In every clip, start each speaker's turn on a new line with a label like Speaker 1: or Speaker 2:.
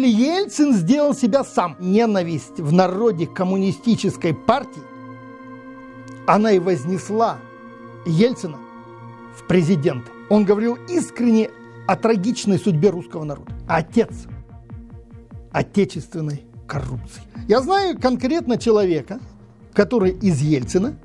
Speaker 1: Павел Ельцин сделал себя сам. Ненависть в народе коммунистической партии, она и вознесла Ельцина в президенты. Он говорил искренне о трагичной судьбе русского народа. Отец отечественной коррупции. Я знаю конкретно человека, который из Ельцина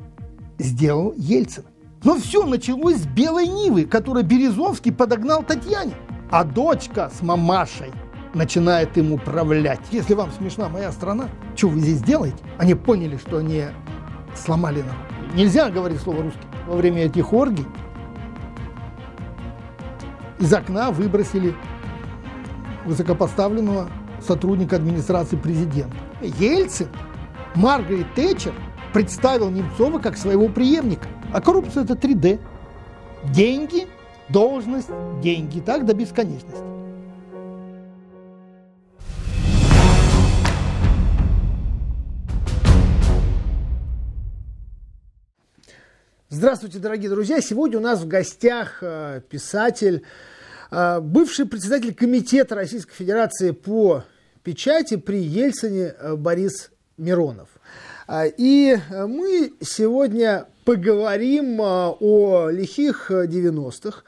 Speaker 1: сделал Ельцина. Но все началось с белой Нивы, которую Березовский подогнал Татьяне. А дочка с мамашей начинает им управлять. Если вам смешна моя страна, что вы здесь делаете? Они поняли, что они сломали нам. Нельзя говорить слово русский. Во время этих оргий из окна выбросили высокопоставленного сотрудника администрации президента. Ельцин, Маргарет Тэтчер представил Немцова как своего преемника. А коррупция – это 3D. Деньги, должность, деньги. Так до бесконечности. Здравствуйте, дорогие друзья! Сегодня у нас в гостях э, писатель, э, бывший председатель Комитета Российской Федерации по печати при Ельцине э, Борис Миронов. И мы сегодня поговорим о лихих 90-х,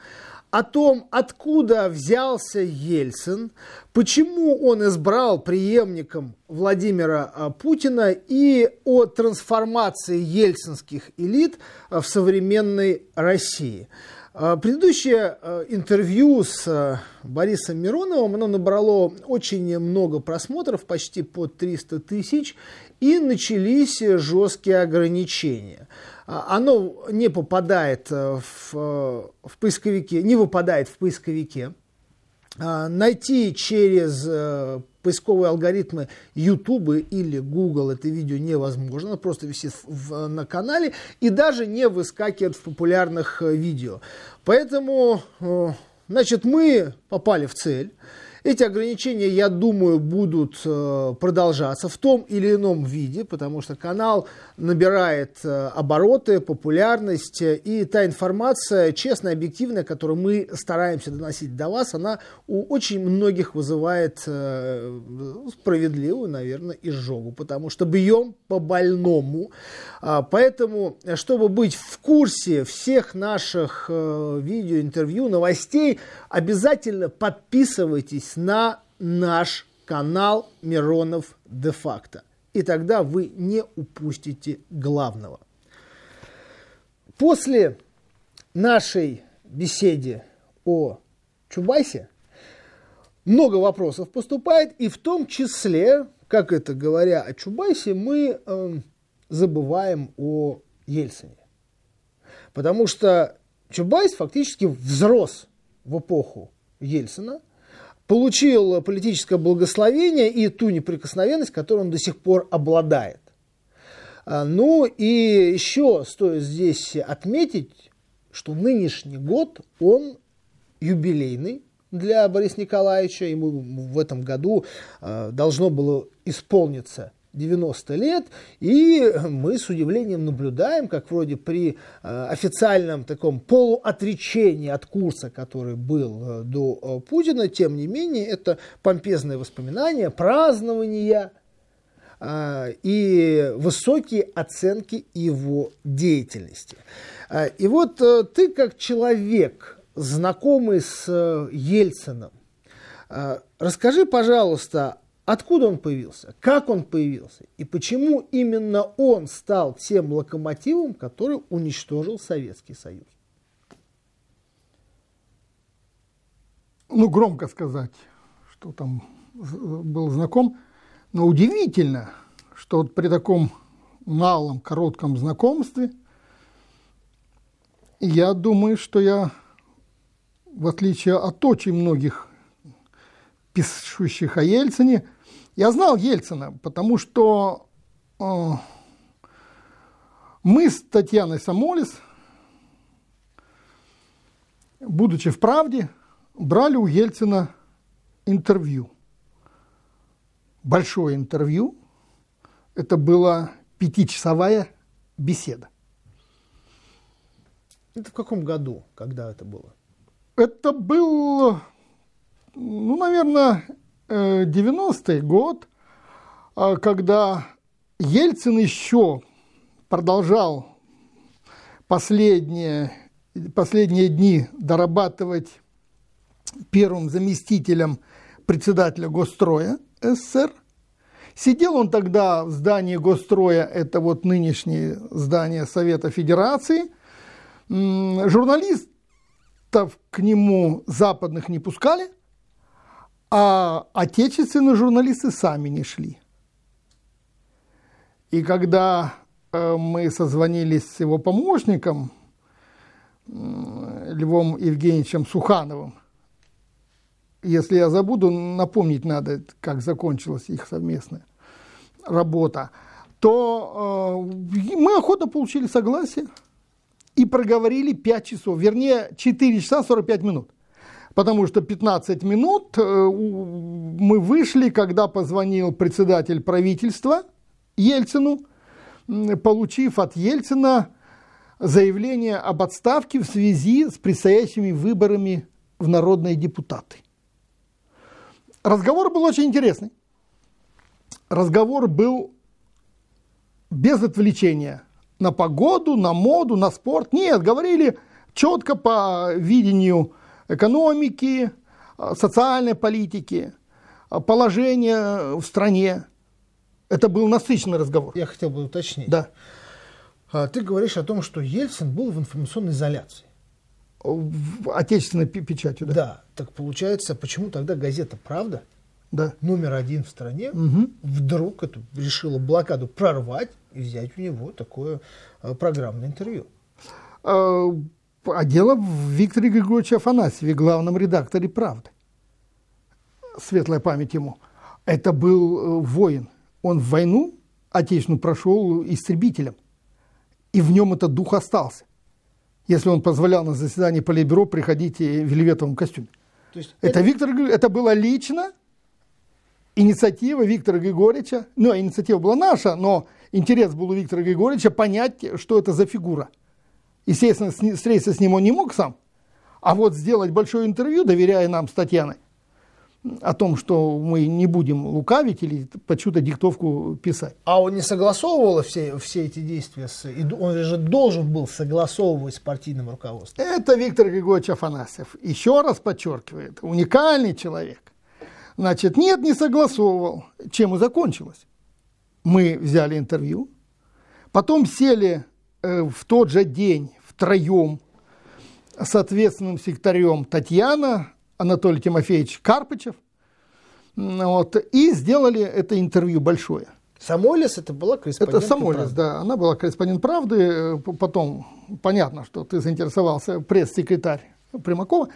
Speaker 1: о том, откуда взялся Ельцин, почему он избрал преемником Владимира а, Путина и о трансформации ельцинских элит а, в современной России. А, предыдущее интервью с Борисом Мироновым, оно набрало очень много просмотров, почти по 300 тысяч, и начались жесткие ограничения – а, оно не попадает э, в, э, в поисковике, не выпадает в поисковике. А, найти через э, поисковые алгоритмы YouTube или Google это видео невозможно, оно просто висит в, на канале и даже не выскакивает в популярных видео. Поэтому, значит, мы попали в цель. Эти ограничения, я думаю, будут э, продолжаться в том или ином виде, потому что канал набирает э, обороты, популярность, э, и та информация, честная, объективная, которую мы стараемся доносить до вас, она у очень многих вызывает справедливую, наверное, изжогу, потому что бьем по больному. А, поэтому, чтобы быть в курсе всех наших видео, интервью, новостей, обязательно подписывайтесь на наш канал Миронов де-факто. И тогда вы не упустите главного. После нашей беседы о Чубайсе много вопросов поступает, и в том числе, как это говоря о Чубайсе, мы э, забываем о Ельцине. Потому что Чубайс фактически взрос в эпоху Ельцина – получил политическое благословение и ту неприкосновенность, которой он до сих пор обладает. А, ну и еще стоит здесь отметить, что нынешний год, он юбилейный для Бориса Николаевича. Ему в этом году а, должно было исполниться 90 лет, и мы с удивлением наблюдаем, как вроде при э, официальном таком полуотречении от курса, который был э, до э, Путина, тем не менее, это помпезные воспоминания, празднования и высокие оценки его деятельности. И вот ты как человек, знакомый с Ельцином, расскажи, пожалуйста, Откуда он появился, как он появился и почему именно он стал тем локомотивом, который уничтожил Советский Союз? Ну, громко сказать, что там был знаком, но удивительно, что вот при таком малом, коротком знакомстве, я думаю, что я, в отличие от очень многих пишущих о Ельцине, я знал Ельцина, потому что э, мы с Татьяной Самолис, будучи в правде, брали у Ельцина интервью. Большое интервью. Это была пятичасовая беседа. Это в каком году, когда это было? Это был, ну, наверное, 90-й э, год, э, когда Ельцин еще продолжал последние, последние дни дорабатывать первым заместителем председателя Госстроя СССР. Сидел он тогда в здании Госстроя, это вот нынешнее здание Совета Федерации. Журналистов к нему западных не пускали, а отечественные журналисты сами не шли. И когда э, мы созвонились с его помощником, Львом Евгеньевичем Сухановым, если я забуду, напомнить надо, как закончилась их совместная работа, то э, мы охотно получили согласие и проговорили 5 часов, вернее 4 часа 45 минут потому что 15 минут э, мы вышли, когда позвонил председатель правительства Ельцину, получив от Ельцина заявление об отставке в связи с предстоящими выборами в народные депутаты. Разговор был очень интересный. Разговор был без отвлечения на погоду, на моду, на спорт. Нет, говорили четко по видению экономики, а, социальной политики, а, положения э, в стране. Это был насыщенный разговор. Я хотел бы уточнить. Да. А, ты говоришь о том, что Ельцин был в информационной изоляции. Э, в отечественной печати. да. Да. Так получается, почему тогда газета «Правда» да. номер один в стране угу. вдруг эту, решила блокаду прорвать и взять у него такое э, программное интервью? а дело в Викторе Григорьевиче Афанасьеве, главном редакторе «Правды». Светлая память ему. Это был э, воин. Он в войну отечественную прошел истребителем. И в нем этот дух остался. Если он позволял на заседании Политбюро приходить в вельветовом костюме. То есть это, это... Виктор, это было лично инициатива Виктора Григорьевича. Ну, а инициатива была наша, но интерес был у Виктора Григорьевича понять, что это за фигура – Естественно, встретиться с ним он не мог сам, а вот сделать большое интервью, доверяя нам с Татьяной, о том, что мы не будем лукавить или под чью-то диктовку писать. А он не согласовывал все, все эти действия? С, он же должен был согласовывать с партийным руководством. Это Виктор Григорьевич Афанасьев. Еще раз подчеркивает, уникальный человек. Значит, нет, не согласовывал. Чем и закончилось. Мы взяли интервью, потом сели э, в тот же день втроем с ответственным секретарем Татьяна, Анатолий Тимофеевич Карпычев. Вот, и сделали это интервью большое. Самолис это была корреспондент. Это Самолис, правды. да. Она была корреспондент правды. Э, потом понятно, что ты заинтересовался пресс-секретарь Примакова.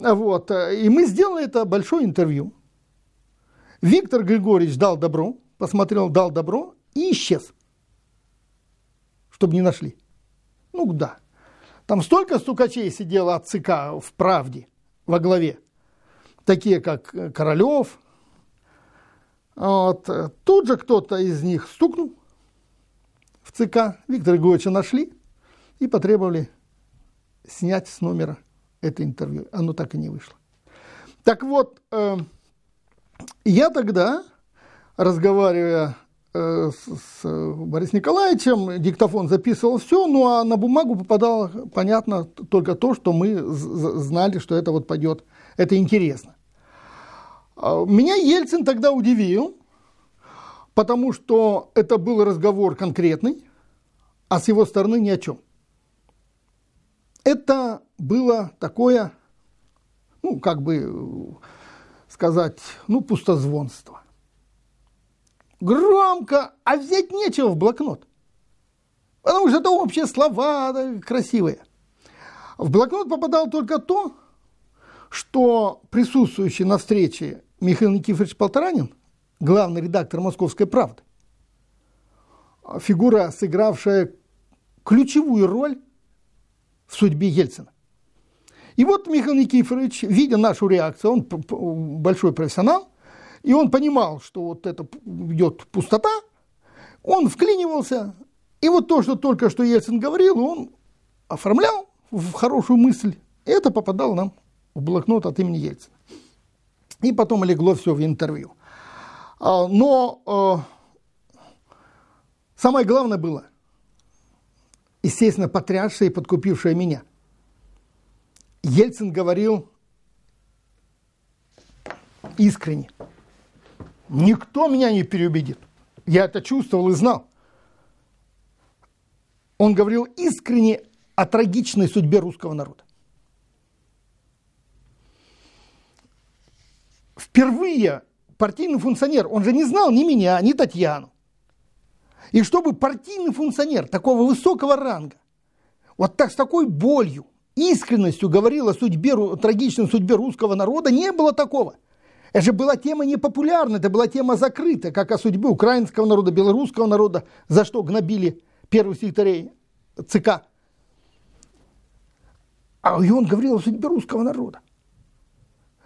Speaker 1: А вот. Э, и мы сделали это большое интервью. Виктор Григорьевич дал добро, посмотрел, дал добро и исчез, чтобы не нашли. Ну да. Там столько стукачей сидело от ЦК в правде во главе, такие как Королев. Вот. Тут же кто-то из них стукнул в ЦК, Виктора Григорьевича нашли и потребовали снять с номера это интервью. Оно так и не вышло. Так вот, эм, я тогда, разговаривая Э, с Борисом Николаевичем, диктофон записывал все, ну а на бумагу попадало, понятно, только то, что мы знали, что это вот пойдет, это интересно. А, меня Ельцин тогда удивил, потому что это был разговор конкретный, а с его стороны ни о чем. Это было такое, ну, как бы э, сказать, ну, пустозвонство громко, а взять нечего в блокнот. Потому что там вообще слова красивые. В блокнот попадало только то, что присутствующий на встрече Михаил Никифорович Полторанин, главный редактор «Московской правды», фигура, сыгравшая ключевую роль в судьбе Ельцина. И вот Михаил Никифорович, видя нашу реакцию, он большой профессионал, и он понимал, что вот это идет пустота, он вклинивался, и вот то, что только что Ельцин говорил, он оформлял в хорошую мысль, и это попадало нам в блокнот от имени Ельцина. И потом легло все в интервью. А, но а, самое главное было, естественно, потрясшее и подкупившее меня. Ельцин говорил искренне. Никто меня не переубедит. Я это чувствовал и знал. Он говорил искренне о трагичной судьбе русского народа. Впервые партийный функционер, он же не знал ни меня, ни Татьяну. И чтобы партийный функционер такого высокого ранга, вот так с такой болью, искренностью говорил о судьбе, трагичной судьбе русского народа, не было такого – это же была тема непопулярна, это была тема закрыта, как о судьбе украинского народа, белорусского народа, за что гнобили первых секретарей ЦК. А и он говорил о судьбе русского народа.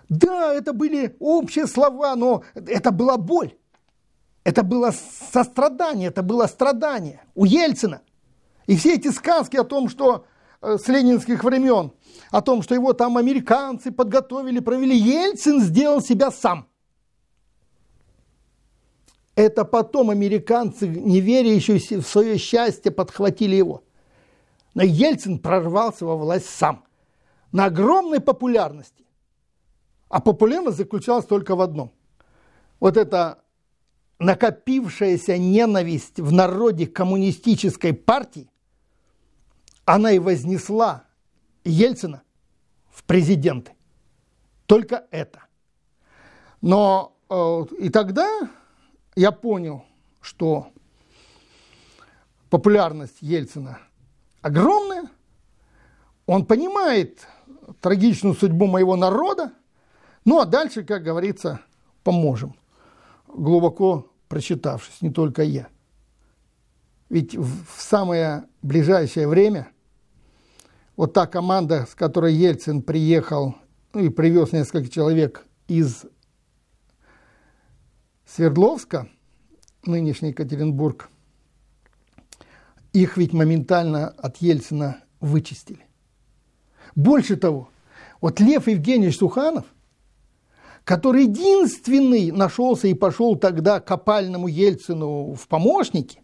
Speaker 1: Да, это были общие слова, но это была боль. Это было сострадание, это было страдание у Ельцина. И все эти сказки о том, что Э, с ленинских времен, о том, что его там американцы подготовили, провели. Ельцин сделал себя сам. Это потом американцы, не веря еще в свое счастье, подхватили его. Но Ельцин прорвался во власть сам. На огромной популярности. А популярность заключалась только в одном. Вот эта накопившаяся ненависть в народе коммунистической партии, она и вознесла Ельцина в президенты. Только это. Но э, и тогда я понял, что популярность Ельцина огромная. Он понимает трагичную судьбу моего народа. Ну а дальше, как говорится, поможем. Глубоко прочитавшись, не только я. Ведь в самое ближайшее время – вот та команда, с которой Ельцин приехал ну, и привез несколько человек из Свердловска, нынешний Екатеринбург, их ведь моментально от Ельцина вычистили. Больше того, вот Лев Евгеньевич Суханов, который единственный нашелся и пошел тогда копальному Ельцину в помощники,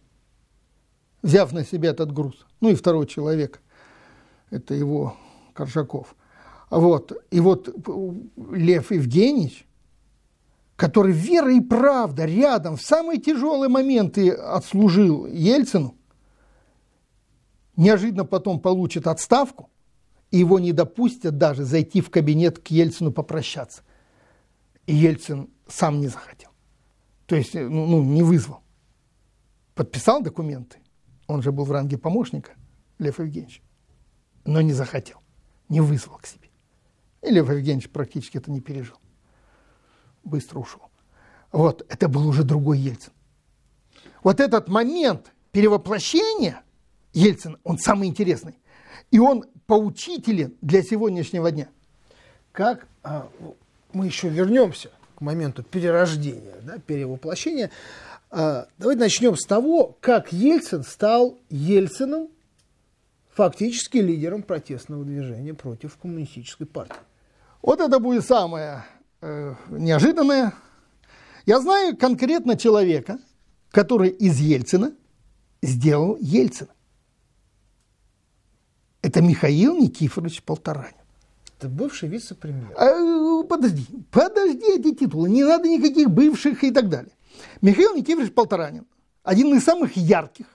Speaker 1: взяв на себя этот груз, ну и второго человека, это его Коржаков. А вот. И вот э, Лев Евгеньевич, который вера и правда рядом в самые тяжелые моменты отслужил Ельцину, неожиданно потом получит отставку, и его не допустят даже зайти в кабинет к Ельцину попрощаться. И Ельцин сам не захотел. То есть, э, ну, ну не вызвал. Подписал документы. Он же был в ранге помощника, Лев Евгеньевич но не захотел, не вызвал к себе. И Лев Евгеньевич практически это не пережил. Быстро ушел. Вот, это был уже другой Ельцин. Вот этот момент перевоплощения Ельцина, он самый интересный. И он поучителен для сегодняшнего дня. Как а, мы еще вернемся к моменту перерождения, да, перевоплощения. А, давайте начнем с того, как Ельцин стал Ельциным фактически лидером протестного движения против коммунистической партии. Вот это будет самое э, неожиданное. Я знаю конкретно человека, который из Ельцина сделал Ельцина. Это Михаил Никифорович Полторанин. Это бывший вице-премьер. А, э, подожди, подожди эти титулы, не надо никаких бывших и так далее. Михаил Никифорович Полторанин, один из самых ярких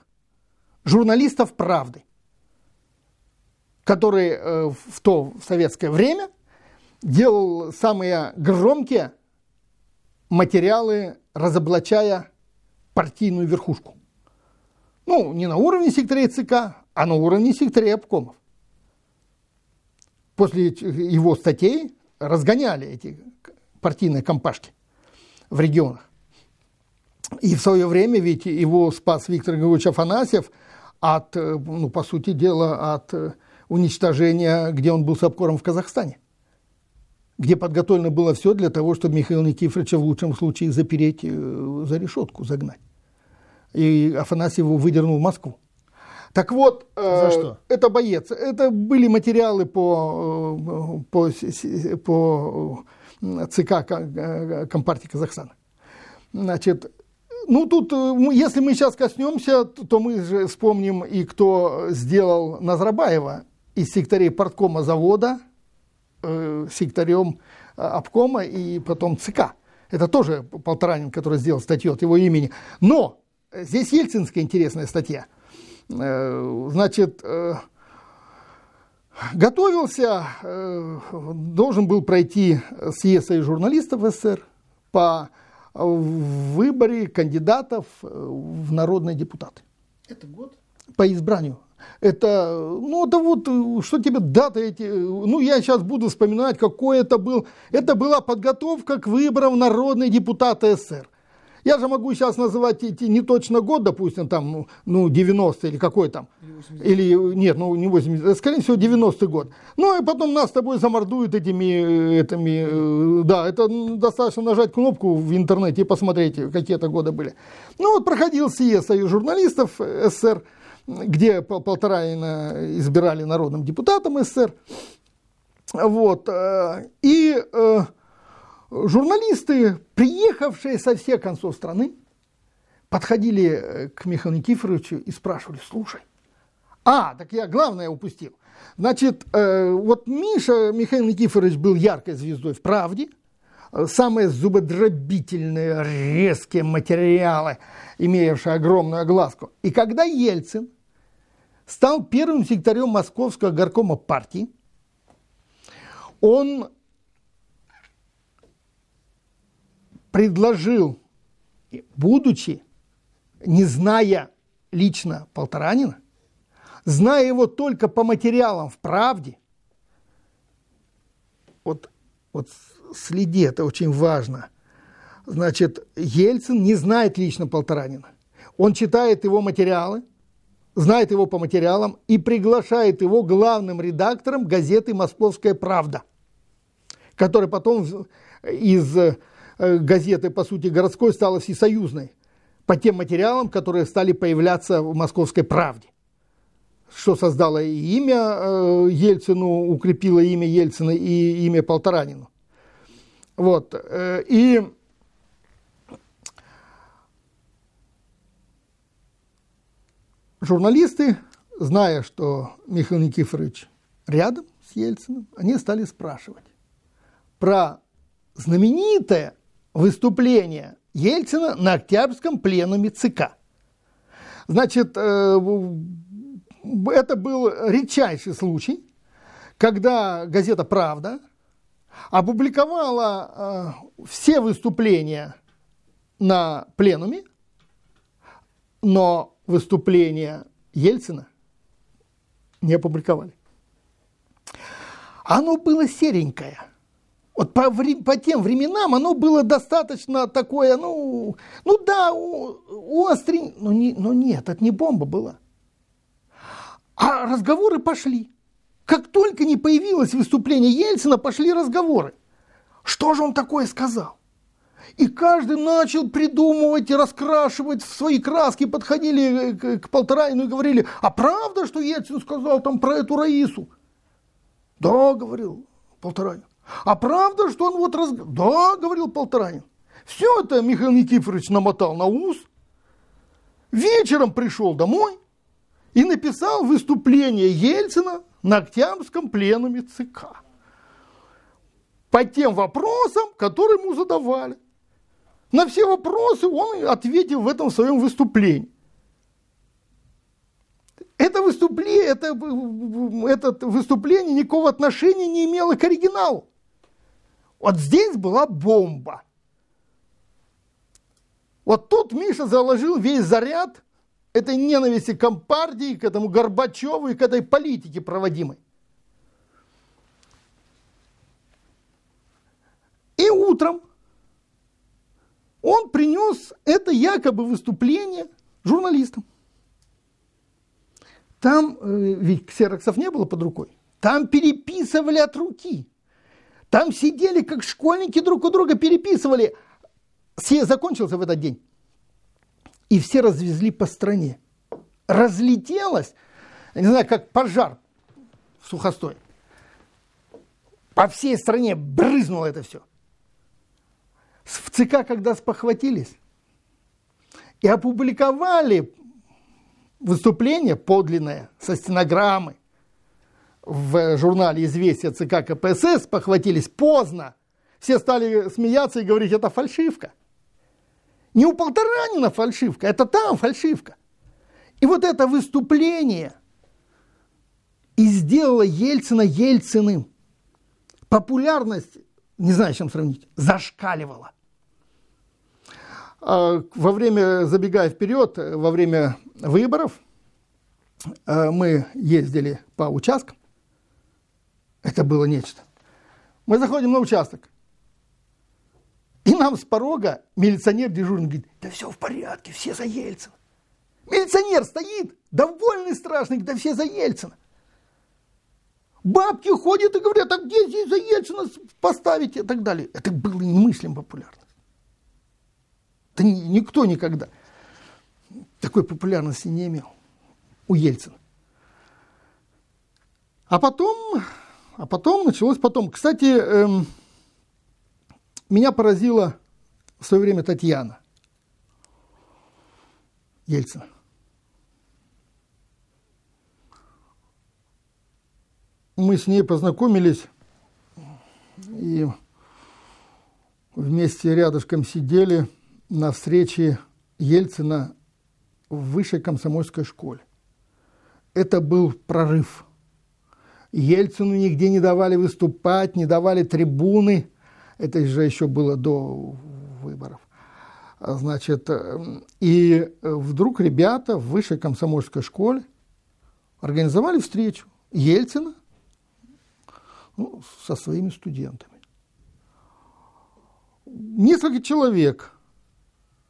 Speaker 1: журналистов «Правды», который э, в то в советское время делал самые громкие материалы, разоблачая партийную верхушку. Ну, не на уровне секторей ЦК, а на уровне секторей обкомов. После его статей разгоняли эти партийные компашки в регионах. И в свое время ведь его спас Виктор Григорьевич Афанасьев от, э, ну, по сути дела, от э, уничтожения, где он был с обкором в Казахстане, где подготовлено было все для того, чтобы Михаила Никифоровича в лучшем случае запереть э, за решетку, загнать. И Афанасьев его выдернул в Москву. Так вот, э, За что? это боец. Это были материалы по, э, по, по э, ЦК Компартии Казахстана. Значит, ну тут, если мы сейчас коснемся, то мы же вспомним и кто сделал Назарбаева из секторей парткома завода, э, секторем а, обкома и потом ЦК. Это тоже Полторанин, который сделал статью от его имени. Но э, здесь ельцинская интересная статья. Э, значит, э, готовился, э, должен был пройти съезд и журналистов СССР по выборе кандидатов э, в народные депутаты. Это год? По избранию это, ну, это вот, э, что тебе даты эти, э, ну, я сейчас буду вспоминать, какой это был. Это была подготовка к выборам народные депутаты СССР. Я же могу сейчас называть эти не точно год, допустим, там, ну, 90 ну, или какой там. Или, э, нет, ну, не 80, скорее всего, 90 год. Ну, и потом нас с тобой замордуют этими, этими, да, это достаточно нажать кнопку в интернете и посмотреть, какие это годы были. Ну, вот проходил съезд Союз журналистов СССР где Полторанина избирали народным депутатом СССР. Вот. Э, и э, журналисты, приехавшие со всех концов страны, подходили э, к Михаилу Никифоровичу и спрашивали, слушай, а, так я главное упустил. Значит, вот Миша Михаил Никифорович был яркой звездой в «Правде», самые зубодробительные, резкие материалы, имеющие огромную огласку. И когда Ельцин стал первым секретарем Московского горкома партии, он предложил, будучи, не зная лично Полторанина, зная его только по материалам в правде, вот, вот следи, это очень важно. Значит, Ельцин не знает лично Полторанина. Он читает его материалы, знает его по материалам и приглашает его главным редактором газеты «Московская правда», которая потом из э, газеты, по сути, городской стала всесоюзной по тем материалам, которые стали появляться в «Московской правде» что создало и имя э, Ельцину, укрепило имя Ельцина и имя Полторанину. Вот. Э, и журналисты, зная, что Михаил Никифорович рядом с Ельциным, они стали спрашивать про знаменитое выступление Ельцина на Октябрьском пленуме ЦК. Значит, э, это был редчайший случай, когда газета «Правда» опубликовала э, все выступления на пленуме, но выступления Ельцина не опубликовали. Оно было серенькое. Вот по, по тем временам оно было достаточно такое, ну, ну да, острень, но, не, но нет, это не бомба была. А разговоры пошли. Как только не появилось выступление Ельцина, пошли разговоры. Что же он такое сказал? И каждый начал придумывать и раскрашивать свои краски, подходили э, к, к Полторайну и говорили, а правда, что Ельцин сказал там про эту Раису? Да, говорил Полторанин. А правда, что он вот раз... Да, говорил Полторанин. Все это Михаил Никифорович намотал на ус, вечером пришел домой и написал выступление Ельцина на Октябрьском пленуме ЦК по тем вопросам, которые ему задавали. На все вопросы он ответил в этом своем выступлении. Это выступление, это, э, э, это выступление никакого отношения не имело к оригиналу. Вот здесь была бомба. Вот тут Миша заложил весь заряд этой ненависти к компартии, к этому Горбачеву и к этой политике проводимой. И утром он принес это якобы выступление журналистам. Там э, ведь ксероксов не было под рукой. Там переписывали от руки. Там сидели, как школьники друг у друга переписывали. Съезд закончился в этот день и все развезли по стране. Разлетелось, не знаю, как пожар в сухостой. По всей стране брызнуло это все. В ЦК, когда спохватились и опубликовали выступление подлинное со стенограммы в э, журнале «Известия ЦК КПСС», похватились поздно. Все стали смеяться и говорить, это фальшивка. Не у Полторанина фальшивка, это там фальшивка. И вот это выступление и сделало Ельцина Ельциным. Популярность, не знаю, с чем сравнить, зашкаливала. А, во время, забегая вперед, во время выборов а, мы ездили по участкам. Это было нечто. Мы заходим на участок. И нам с порога милиционер дежурный говорит, да все в порядке, все за Ельцина. Милиционер стоит, довольный страшный, да все за Ельцина. Бабки ходят и говорят, а где здесь за Ельцина поставить и так далее. Это было немыслим популярно. Да никто никогда такой популярности не имел у Ельцина. А потом, а потом началось потом. Кстати, эм, меня поразила в свое время Татьяна Ельцина. Мы с ней познакомились и вместе рядышком сидели на встрече Ельцина в высшей комсомольской школе. Это был прорыв. Ельцину нигде не давали выступать, не давали трибуны. Это же еще было до выборов. Значит, э, и вдруг ребята в высшей комсомольской школе организовали встречу Ельцина ну, со своими студентами. Несколько человек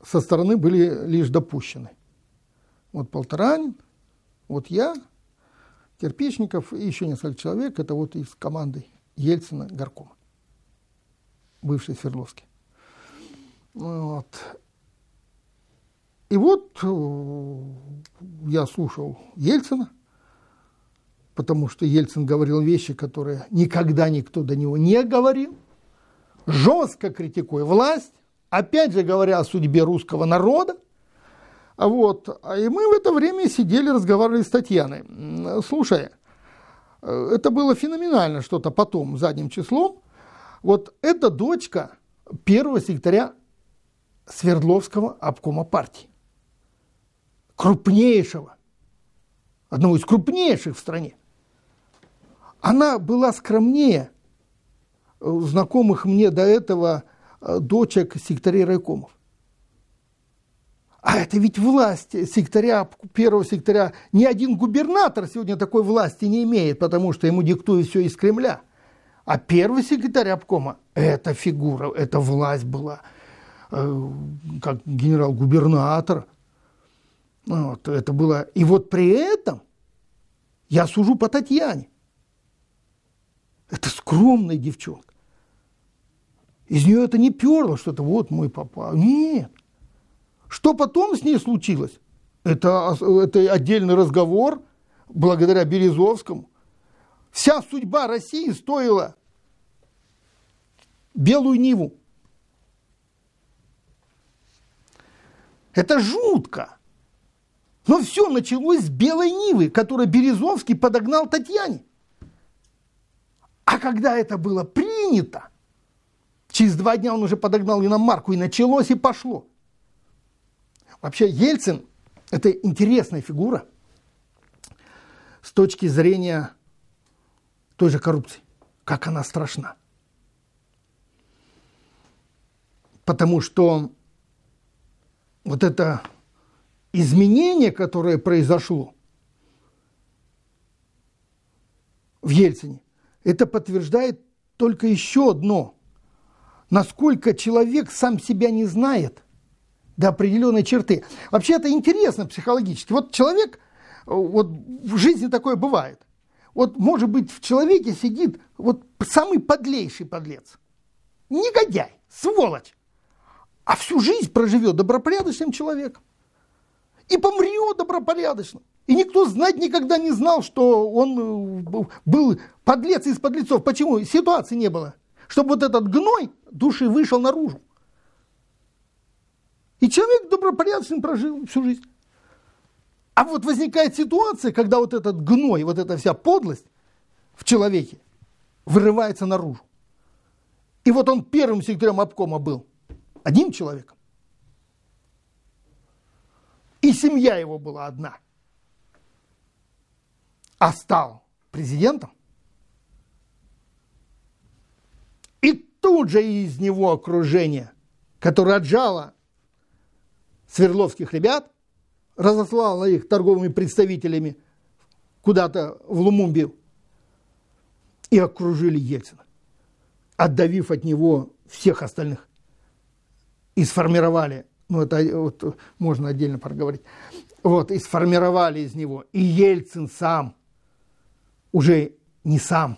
Speaker 1: со стороны были лишь допущены. Вот Полторанин, вот я, Терпичников и еще несколько человек, это вот из команды Ельцина Горкома бывшей Свердловске. Вот. И вот э, я слушал Ельцина, потому что Ельцин говорил вещи, которые никогда никто до него не говорил, жестко критикуя власть, опять же говоря о судьбе русского народа. А Вот. А и мы в это время сидели, разговаривали с Татьяной. Слушай, э, это было феноменально что-то потом, задним числом, вот эта дочка первого секретаря Свердловского обкома партии, крупнейшего, одного из крупнейших в стране. Она была скромнее э, знакомых мне до этого э, дочек секретарей райкомов. А это ведь власть секторя, первого секторя. Ни один губернатор сегодня такой власти не имеет, потому что ему диктует все из Кремля – а первый секретарь обкома – это фигура, это власть была, э, как генерал-губернатор. Вот, это было. И вот при этом я сужу по Татьяне. Это скромная девчонка. Из нее это не перло, что это вот мой папа. Нет. Что потом с ней случилось? Это, это отдельный разговор благодаря Березовскому. Вся судьба России стоила белую Ниву. Это жутко. Но все началось с белой Нивы, которую Березовский подогнал Татьяне. А когда это было принято, через два дня он уже подогнал иномарку, и началось, и пошло. Вообще Ельцин – это интересная фигура с точки зрения той же коррупции, как она страшна. Потому что вот это изменение, которое произошло в Ельцине, это подтверждает только еще одно. Насколько человек сам себя не знает до определенной черты. Вообще это интересно психологически. Вот человек, э, вот в жизни такое бывает – вот, может быть, в человеке сидит вот самый подлейший подлец. Негодяй, сволочь. А всю жизнь проживет добропорядочным человеком. И помрет добропорядочным. И никто знать никогда не знал, что он э, был подлец из подлецов. Почему? Ситуации не было. Чтобы вот этот гной души вышел наружу. И человек добропорядочным прожил всю жизнь. А вот возникает ситуация, когда вот этот гной, вот эта вся подлость в человеке вырывается наружу. И вот он первым секретарем обкома был. Одним человеком. И семья его была одна. А стал президентом. И тут же из него окружение, которое отжало свердловских ребят – разослала их торговыми представителями куда-то в Лумумбию и окружили Ельцина, отдавив от него всех остальных. И сформировали, ну это э, вот, э, можно отдельно проговорить, вот, и сформировали из него. И Ельцин сам, уже не сам,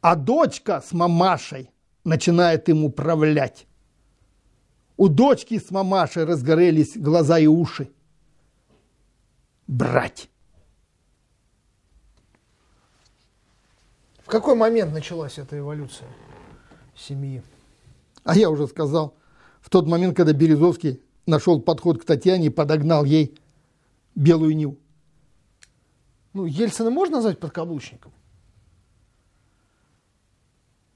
Speaker 1: а дочка с мамашей начинает им управлять. У дочки с мамашей разгорелись глаза и уши брать. В какой момент началась эта эволюция семьи? А я уже сказал, в тот момент, когда Березовский нашел подход к Татьяне и подогнал ей белую Ниву. Ну, Ельцина можно назвать подкаблучником?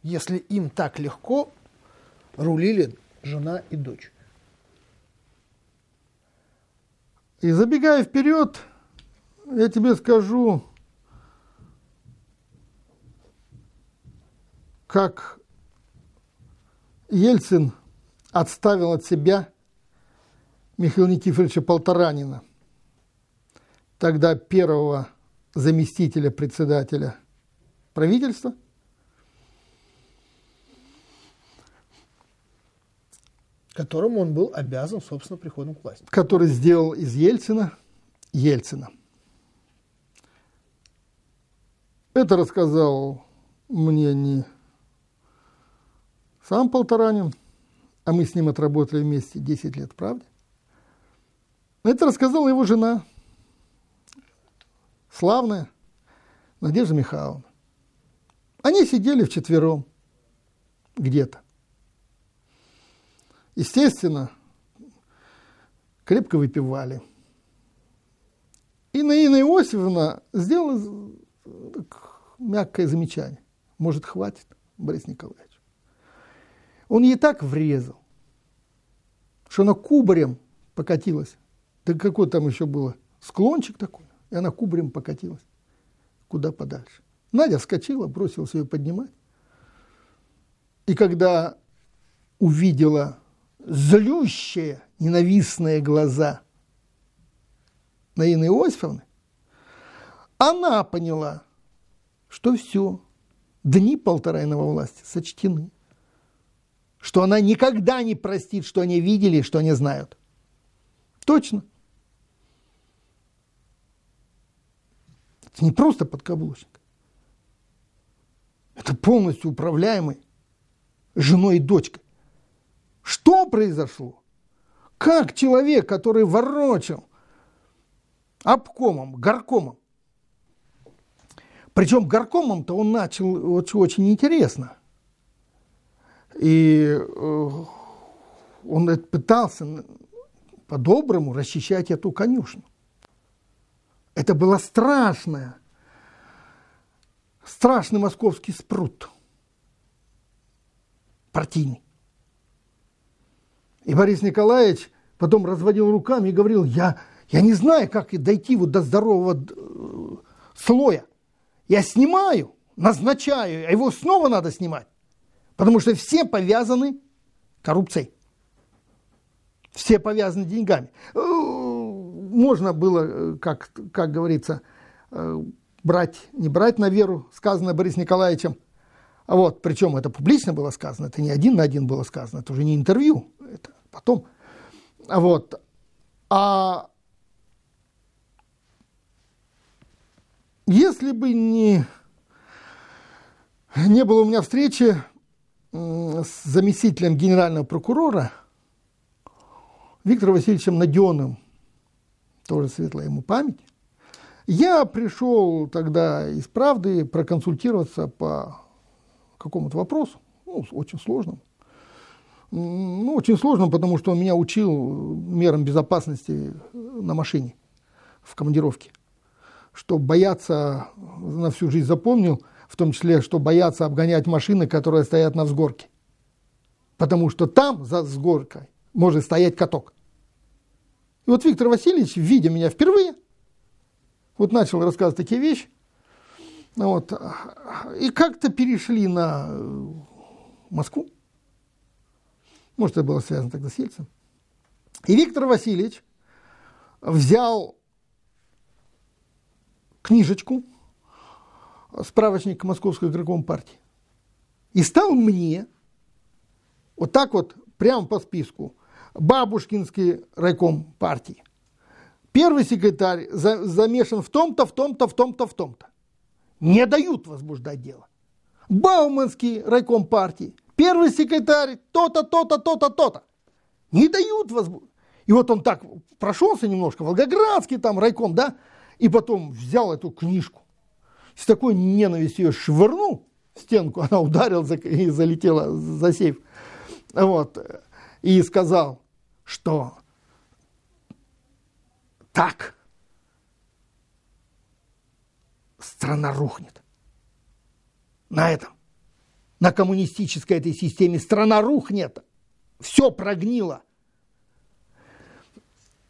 Speaker 1: Если им так легко рулили жена и дочь. И забегая вперед, я тебе скажу, как Ельцин отставил от себя Михаила Никифоровича Полторанина, тогда первого заместителя председателя правительства – которому он был обязан, собственно, приходом к власти. Который сделал из Ельцина Ельцина. Это рассказал мне не сам Полторанин, а мы с ним отработали вместе 10 лет, правда? Это рассказала его жена, славная Надежда Михайловна. Они сидели вчетвером где-то. Естественно, крепко выпивали. И Наина Иосифовна сделала мягкое замечание. Может, хватит, Борис Николаевич. Он ей так врезал, что она кубарем покатилась. Да какой там еще было склончик такой. И она кубарем покатилась куда подальше. Надя вскочила, бросилась ее поднимать. И когда увидела злющие, ненавистные глаза Наины Иосифовны, она поняла, что все, дни полторайного власти сочтены, что она никогда не простит, что они видели, что они знают. Точно. Это не просто подкаблучник. Это полностью управляемый женой и дочкой. Что произошло? Как человек, который ворочил обкомом, горкомом, причем горкомом-то он начал, очень очень интересно, и э, он пытался по-доброму расчищать эту конюшню. Это было страшное, страшный московский спрут партийный. И Борис Николаевич потом разводил руками и говорил, я, я не знаю, как дойти вот до здорового э, слоя. Я снимаю, назначаю, а его снова надо снимать. Потому что все повязаны коррупцией. Все повязаны деньгами. Э, можно было, э, как, как говорится, брать, не брать на веру, сказанное Борис Николаевичем. А вот, причем это публично было сказано, это не один на один было сказано, это уже не интервью. Это потом. Вот. А если бы не, не было у меня встречи с заместителем генерального прокурора Виктором Васильевичем Наденым, тоже светлая ему память, я пришел тогда из «Правды» проконсультироваться по какому-то вопросу, ну, очень сложному. Ну, очень сложным, потому что он меня учил э, мерам безопасности э, на машине в командировке. Что бояться, э, на всю жизнь запомнил, в том числе, что бояться обгонять машины, которые стоят на взгорке. Потому что там, за взгоркой, может стоять каток. И вот Виктор Васильевич, видя меня впервые, вот начал рассказывать такие вещи, вот, и как-то перешли на Москву. Может, это было связано тогда с Ельцем. И Виктор Васильевич взял книжечку, справочник к московской игроком партии, и стал мне вот так вот, прямо по списку, бабушкинский райком партии. Первый секретарь за, замешан в том-то, в том-то, в том-то, в том-то. Не дают возбуждать дело. Бауманский райком партии – первый секретарь, то-то, то-то, то-то, то-то. Не дают вас, И вот он так прошелся немножко, Волгоградский там райком, да, и потом взял эту книжку, с такой ненавистью ее швырнул в стенку, она ударила и залетела за сейф, вот, и сказал, что так страна рухнет. На этом на коммунистической этой системе. Страна рухнет, все прогнило.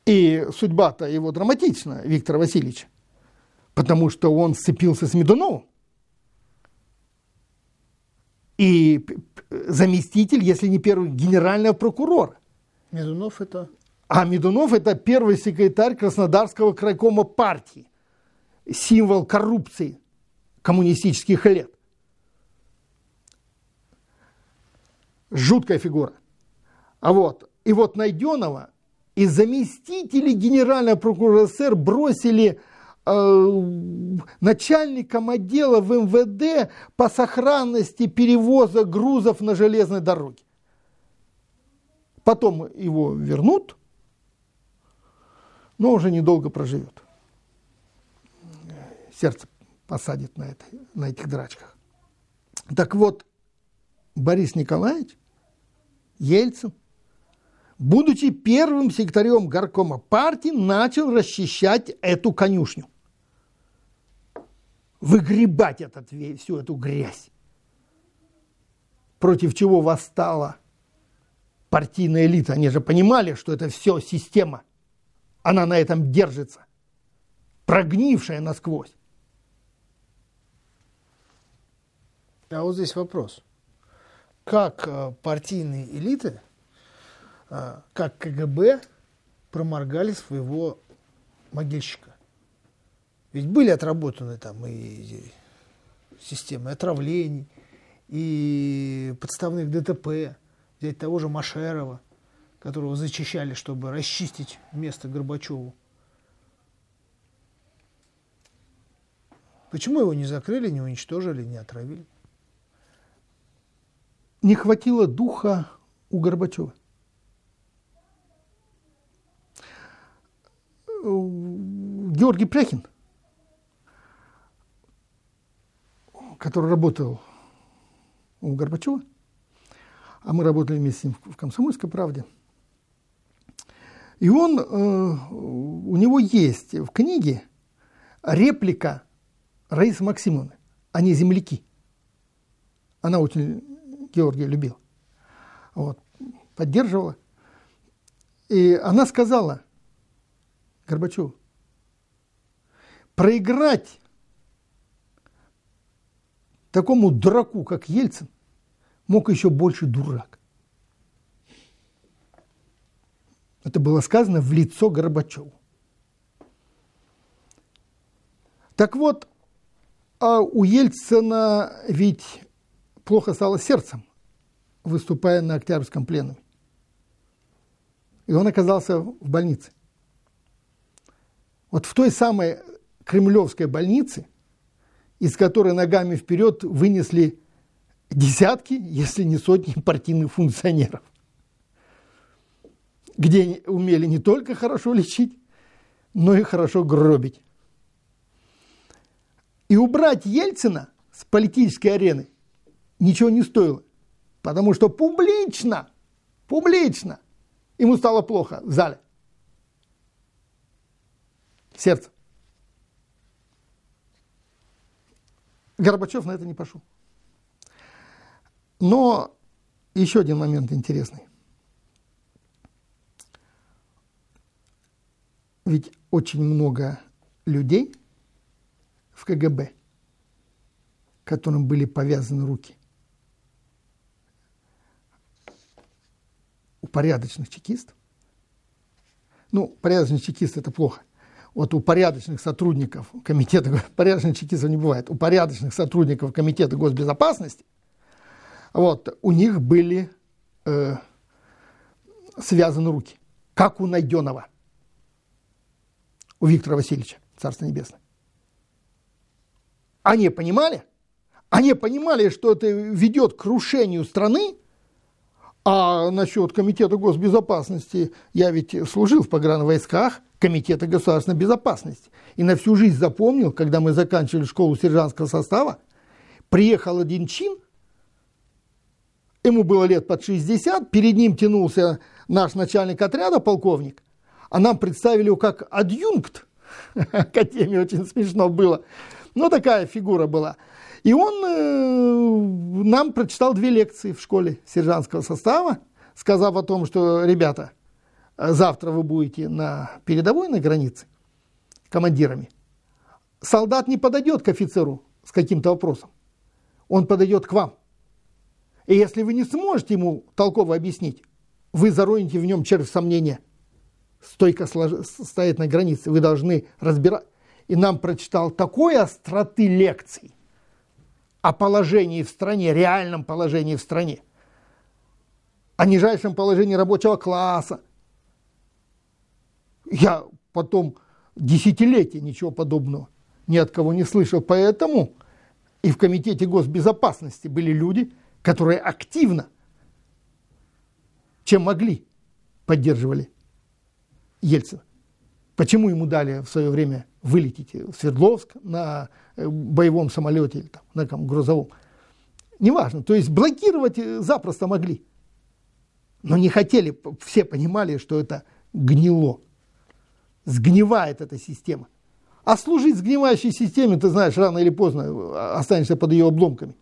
Speaker 1: И судьба-то его драматична, Виктор Васильевич, потому что он сцепился с Медуновым. И заместитель, если не первый, генерального прокурора. Медунов это? А Медунов это первый секретарь Краснодарского крайкома партии. Символ коррупции коммунистических лет. Жуткая фигура. А вот. И вот Найденова и заместители генерального прокурора СССР бросили э, начальником отдела в МВД по сохранности перевоза грузов на железной дороге. Потом его вернут, но уже недолго проживет. Сердце посадит на, этой на этих драчках. Так вот, Борис Николаевич Ельцин, будучи первым секретарем горкома партии, начал расчищать эту конюшню, выгребать этот, всю эту грязь, против чего восстала партийная элита. Они же понимали, что это все система, она на этом держится, прогнившая насквозь. А вот здесь вопрос – как э, партийные элиты, э, как КГБ проморгали своего могильщика. Ведь были отработаны там и системы отравлений, и подставных ДТП, взять того же Машерова, которого зачищали, чтобы расчистить место Горбачеву. Почему его не закрыли, не уничтожили, не отравили? не хватило духа у Горбачева. Георгий Прехин, который работал у Горбачева, а мы работали вместе с ним в «Комсомольской правде», и он, э, у него есть в книге реплика Раисы Максимовны, они а земляки. Она очень Георгия любил, вот, поддерживала. И она сказала Горбачеву, проиграть такому дураку, как Ельцин, мог еще больше дурак. Это было сказано в лицо Горбачеву. Так вот, а у Ельцина ведь плохо стало сердцем выступая на Октябрьском пленуме. И он оказался в больнице. Вот в той самой кремлевской больнице, из которой ногами вперед вынесли десятки, если не сотни партийных функционеров, где умели не только хорошо лечить, но и хорошо гробить. И убрать Ельцина с политической арены ничего не стоило. Потому что публично, публично ему стало плохо в зале. Сердце. Горбачев на это не пошел. Но еще один момент интересный. Ведь очень много людей в КГБ, которым были повязаны руки – у порядочных чекистов, ну, порядочный чекист – это плохо, вот у порядочных сотрудников комитета, порядочных чекистов не бывает, у порядочных сотрудников комитета госбезопасности, вот, у них были э, связаны руки, как у Найденова, у Виктора Васильевича, Царство Небесное. Они понимали, они понимали, что это ведет к крушению страны, а насчет Комитета госбезопасности, я ведь служил в пограничных войсках, Комитета государственной безопасности. И на всю жизнь запомнил, когда мы заканчивали школу сержантского состава, приехал один чин, ему было лет под 60, перед ним тянулся наш начальник отряда, полковник, а нам представили его как адъюнкт. Академии очень смешно было. Но ну, такая фигура была – и он э, нам прочитал две лекции в школе сержантского состава, сказав о том, что, ребята, завтра вы будете на передовой на границе командирами. Солдат не подойдет к офицеру с каким-то вопросом. Он подойдет к вам. И если вы не сможете ему толково объяснить, вы зароните в нем через сомнения, Стойко слож... стоит на границе. Вы должны разбирать. И нам прочитал такой остроты лекций, о положении в стране, реальном положении в стране, о нижайшем положении рабочего класса. Я потом десятилетия ничего подобного ни от кого не слышал. Поэтому и в Комитете госбезопасности были люди, которые активно, чем могли, поддерживали Ельцина. Почему ему дали в свое время Вылетите в Свердловск на э, боевом самолете или там, на каком грузовом. Неважно. То есть блокировать э, запросто могли. Но не хотели, все понимали, что это гнило. Сгнивает эта система. А служить сгнивающей системе, ты знаешь, рано или поздно э, а, останешься под ее обломками.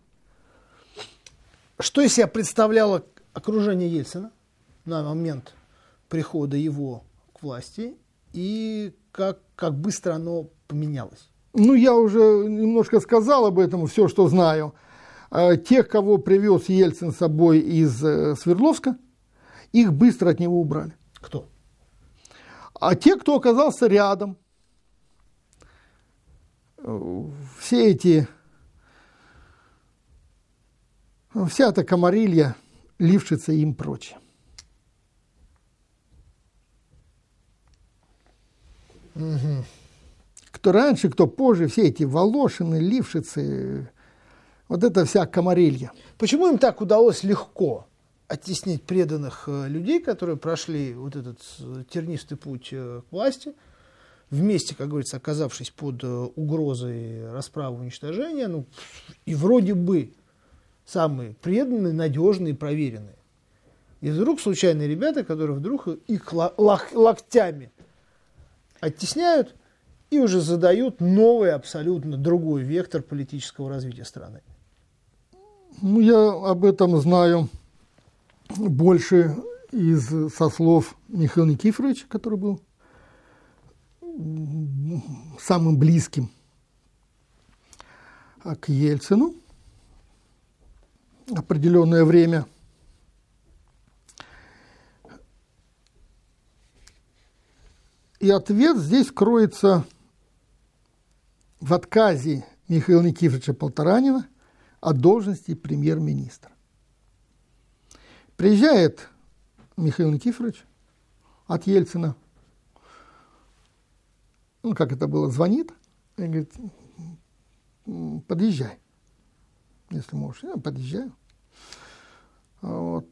Speaker 1: Что из себя представляло окружение Ельцина на момент прихода его к власти и как, как быстро оно поменялось? Ну, я уже немножко сказал об этом все, что знаю. А, тех, кого привез Ельцин с собой из э, Свердловска, их быстро от него убрали. Кто? А те, кто оказался рядом, э, все эти, э, вся эта комарилья, лившица им прочее. Угу. Кто раньше, кто позже, все эти Волошины, Лившицы, вот это вся комарилья. Почему им так удалось легко оттеснить преданных э, людей, которые прошли вот этот э, тернистый путь э, к власти, вместе, как говорится, оказавшись под угрозой расправы уничтожения, ну, и вроде бы самые преданные, надежные, проверенные. И вдруг случайные ребята, которые вдруг их локтями оттесняют и уже задают новый, абсолютно другой вектор политического развития страны. Ну, я об этом знаю больше из со слов Михаила Никифоровича, который был самым близким к Ельцину определенное время – И ответ здесь кроется в отказе Михаила Никифоровича Полторанина от должности премьер-министра. Приезжает Михаил Никифорович от Ельцина. Ну, как это было, звонит и говорит, подъезжай, если можешь. Я подъезжаю. Вот.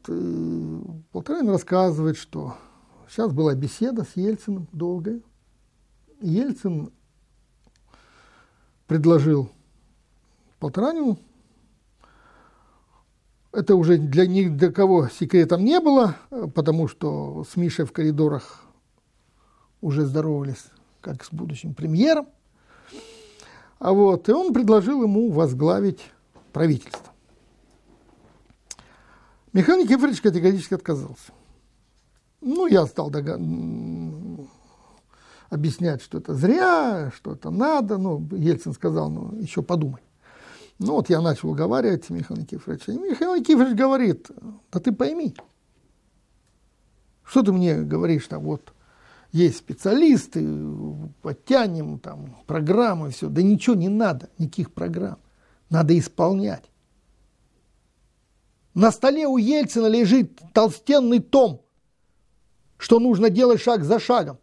Speaker 1: Полторанин рассказывает, что Сейчас была беседа с Ельциным долгая. Ельцин предложил Полтранину, это уже для них для кого секретом не было, потому что с Мишей в коридорах уже здоровались, как с будущим премьером. А вот, и он предложил ему возглавить правительство. Михаил Никифорович категорически отказался. Ну, я стал догад... объяснять, что это зря, что это надо. Ну, Ельцин сказал, ну, еще подумай. Ну, вот я начал уговаривать Михаила Никифоровича. Михаил Никифорович говорит, да ты пойми, что ты мне говоришь там, вот, есть специалисты, подтянем там программы, все. Да ничего не надо, никаких программ. Надо исполнять. На столе у Ельцина лежит толстенный том что нужно делать шаг за шагом.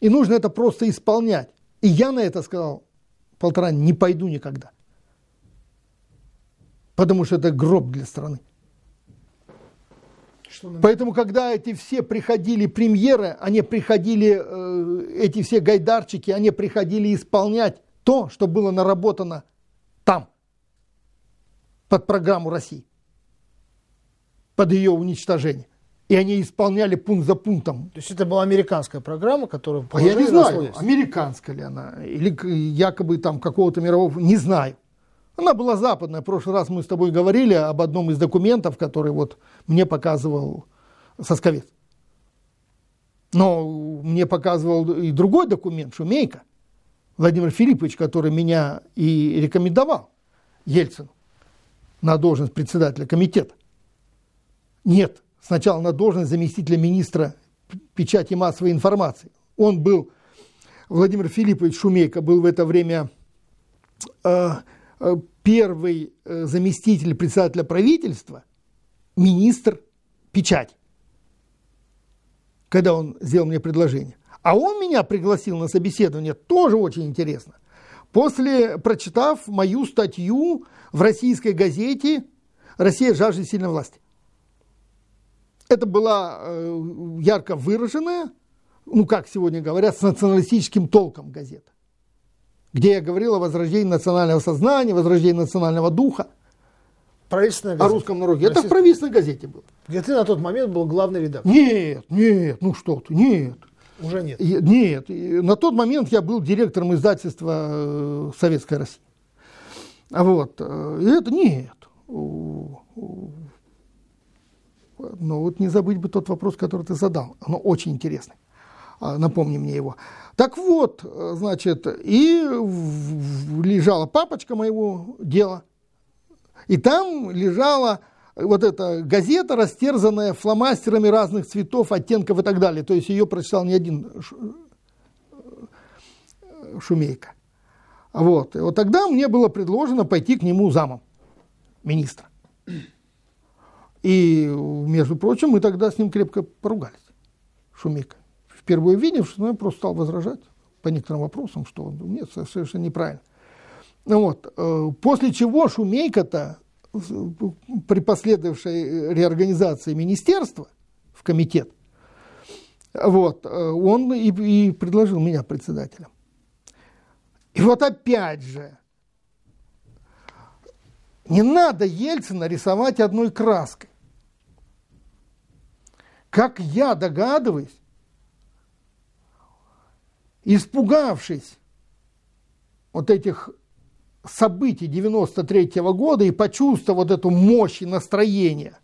Speaker 1: И нужно это просто исполнять. И я на это сказал полтора, не пойду никогда. Потому что это гроб для страны. Что Поэтому, когда эти все приходили премьеры, они приходили, э, эти все гайдарчики, они приходили исполнять то, что было наработано там, под программу России, под ее уничтожение и они исполняли пункт за пунктом. То есть это была американская программа, которую. А я не знаю, американская ли она, или якобы там какого-то мирового, не знаю. Она была западная. В прошлый раз мы с тобой говорили об одном из документов, который вот мне показывал Сосковец. Но мне показывал и другой документ, Шумейка, Владимир Филиппович, который меня и рекомендовал Ельцину на должность председателя комитета. Нет, сначала на должность заместителя министра печати массовой информации. Он был, Владимир Филиппович Шумейко был в это время э, э первый э, заместитель председателя правительства, министр печати, когда он сделал мне предложение. А он меня пригласил на собеседование, тоже очень интересно. После, прочитав мою статью в российской газете «Россия жаждет сильной власти». Это была э, ярко выраженная, ну как сегодня говорят, с националистическим толком газета, где я говорил о возрождении национального сознания, возрождении национального духа. Правительственная газета. О русском народе. Это в правительственной газете было. Где ты на тот момент был главный редактор? Нет, нет, ну что ты, нет. Уже нет? Нет. На тот момент я был директором издательства э, «Советская Россия». А вот. Э, это нет. Но вот не забыть бы тот вопрос, который ты задал. Он очень интересный. А, напомни мне его. Так вот, э, значит, и лежала папочка моего дела, и там лежала вот эта газета, растерзанная фломастерами разных цветов, оттенков и так далее. То есть ее прочитал не один э, шумейка. Вот. И вот тогда мне было предложено пойти к нему замом министра. И, между прочим, мы тогда с ним крепко поругались, Шумейко. Впервые что он ну, просто стал возражать по некоторым вопросам, что он ну, нет, совершенно неправильно. Ну вот, э, после чего шумейка то при последовавшей э, реорганизации министерства в комитет, вот, э, он и, и предложил меня председателем. И вот опять же, не надо Ельцина рисовать одной краской как я догадываюсь, испугавшись вот этих событий 93 -го года и почувствовав вот эту мощь и настроение,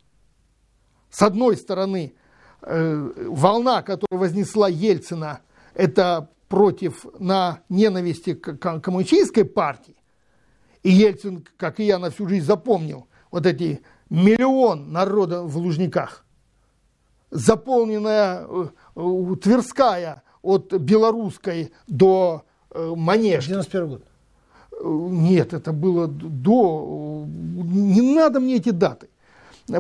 Speaker 1: с одной стороны, э, волна, которая вознесла Ельцина, это против на ненависти к коммунистической партии, и Ельцин, как и я, на всю жизнь запомнил вот эти миллион народа в Лужниках, заполненная э, Тверская от Белорусской до э, Манежки. 91 год. Э, нет, это было до... Не надо мне эти даты.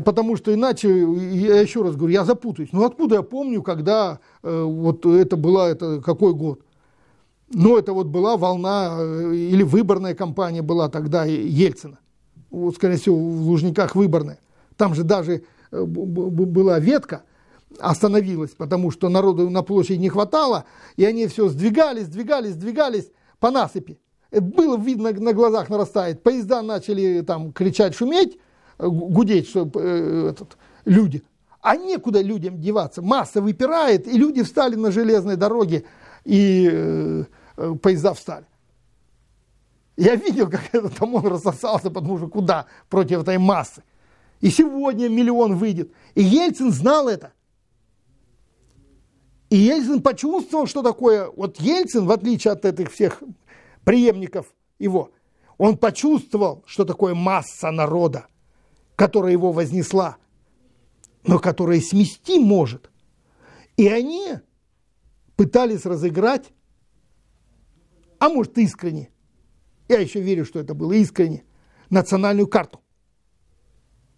Speaker 1: Потому что иначе, я еще раз говорю, я запутаюсь. Ну откуда я помню, когда вот это была, это какой год? Ну это вот была волна, или выборная кампания была тогда Ельцина. Вот, скорее всего, в Лужниках выборная. Там же даже была ветка – остановилось, потому что народу на площади не хватало, и они все сдвигались, сдвигались, сдвигались по насыпи. Э, было видно, на глазах нарастает. Поезда начали там кричать, шуметь, э, гудеть, что э, этот, люди. А некуда людям деваться. Масса выпирает, и люди встали на железной дороге, и э, поезда встали. Я видел, как этот ОМОН рассосался, потому что куда против этой массы. И сегодня миллион выйдет. И Ельцин знал это. И Ельцин почувствовал, что такое... Вот Ельцин, в отличие от этих всех преемников его, он почувствовал, что такое масса народа, которая его вознесла, но которая смести может. И они пытались разыграть, а может искренне, я еще верю, что это было искренне, национальную карту.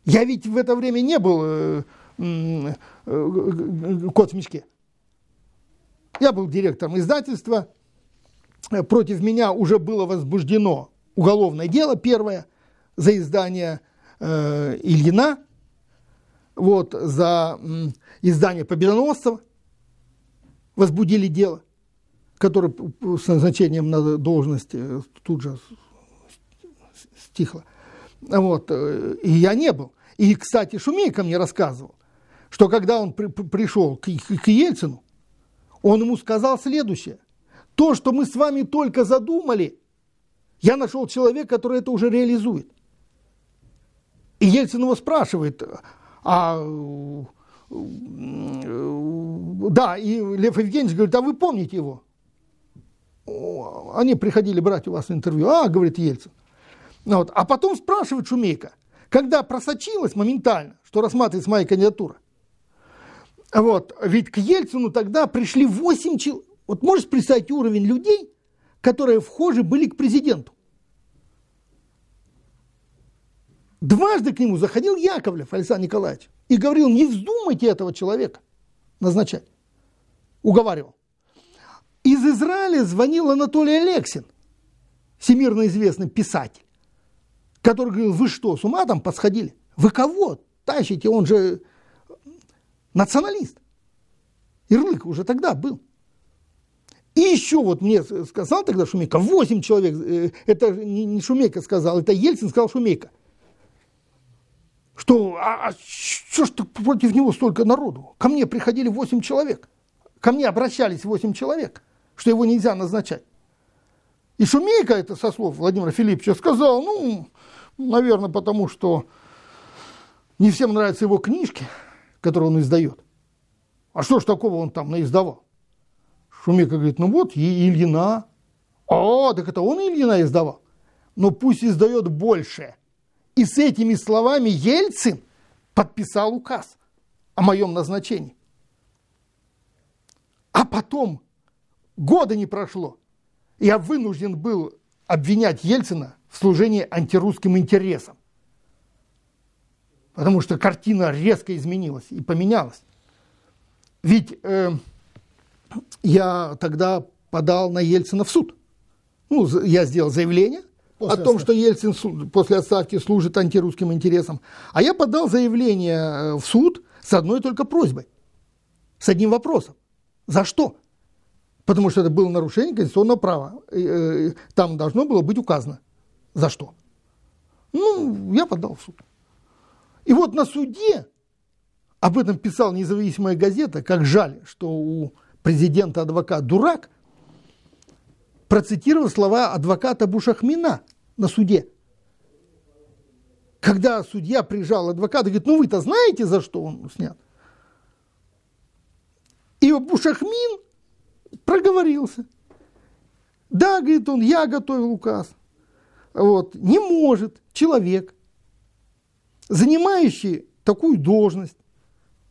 Speaker 1: Я ведь в это время не был э, э, э, кот в мешке. Я был директором издательства, э, против меня уже было возбуждено уголовное дело первое за издание э, Ильина, вот, за э, издание Победоносцев возбудили дело, которое с назначением на должность э, тут же стихло. Вот, э, и я не был. И, кстати, Шумейко мне рассказывал, что когда он при, пришел к, к Ельцину, он ему сказал следующее. То, что мы с вами только задумали, я нашел человека, который это уже реализует. И Ельцин его спрашивает, а да, и Лев Евгеньевич говорит, а вы помните его? Они приходили брать у вас интервью. А, говорит Ельцин. Вот. А потом спрашивает Шумейка, когда просочилось моментально, что рассматривается моя кандидатура, а вот, ведь к Ельцину тогда пришли 8 человек. Вот можешь представить уровень людей, которые вхожи были к президенту? Дважды к нему заходил Яковлев Александр Николаевич и говорил, не вздумайте этого человека назначать. Уговаривал. Из Израиля звонил Анатолий Алексин, всемирно известный писатель, который говорил, вы что, с ума там подсходили? Вы кого тащите? Он же националист. Ярлык уже тогда был. И еще вот мне сказал тогда Шумейка, 8 человек, э, это не Шумейка сказал, это Ельцин сказал Шумейка, что а, а что ж против него столько народу? Ко мне приходили 8 человек, ко мне обращались 8 человек, что его нельзя назначать. И Шумейка, это со слов Владимира Филипповича, сказал, ну, наверное, потому что не всем нравятся его книжки, которые он издает. А что ж такого он там наиздавал? Шумейка говорит, ну вот, и Ильина. О, так это он Ильина издавал. Но ну пусть издает больше. И с этими словами Ельцин подписал указ о моем назначении. А потом, года не прошло, я вынужден был обвинять Ельцина в служении антирусским интересам. Потому что картина резко изменилась и поменялась. Ведь э, я тогда подал на Ельцина в суд. Ну, я сделал заявление после о том, отставки. что Ельцин после отставки служит антирусским интересам. А я подал заявление э, в суд с одной только просьбой, с одним вопросом. За что? Потому что это было нарушение конституционного права. Э, там должно было быть указано. За что? Ну, я подал в суд. И вот на суде, об этом писал независимая газета, как жаль, что у президента адвокат дурак, процитировал слова адвоката Бушахмина на суде. Когда судья прижал адвоката, говорит, ну вы-то знаете, за что он снят? И Бушахмин проговорился. Да, говорит он, я готовил указ. Вот. Не может человек занимающий такую должность,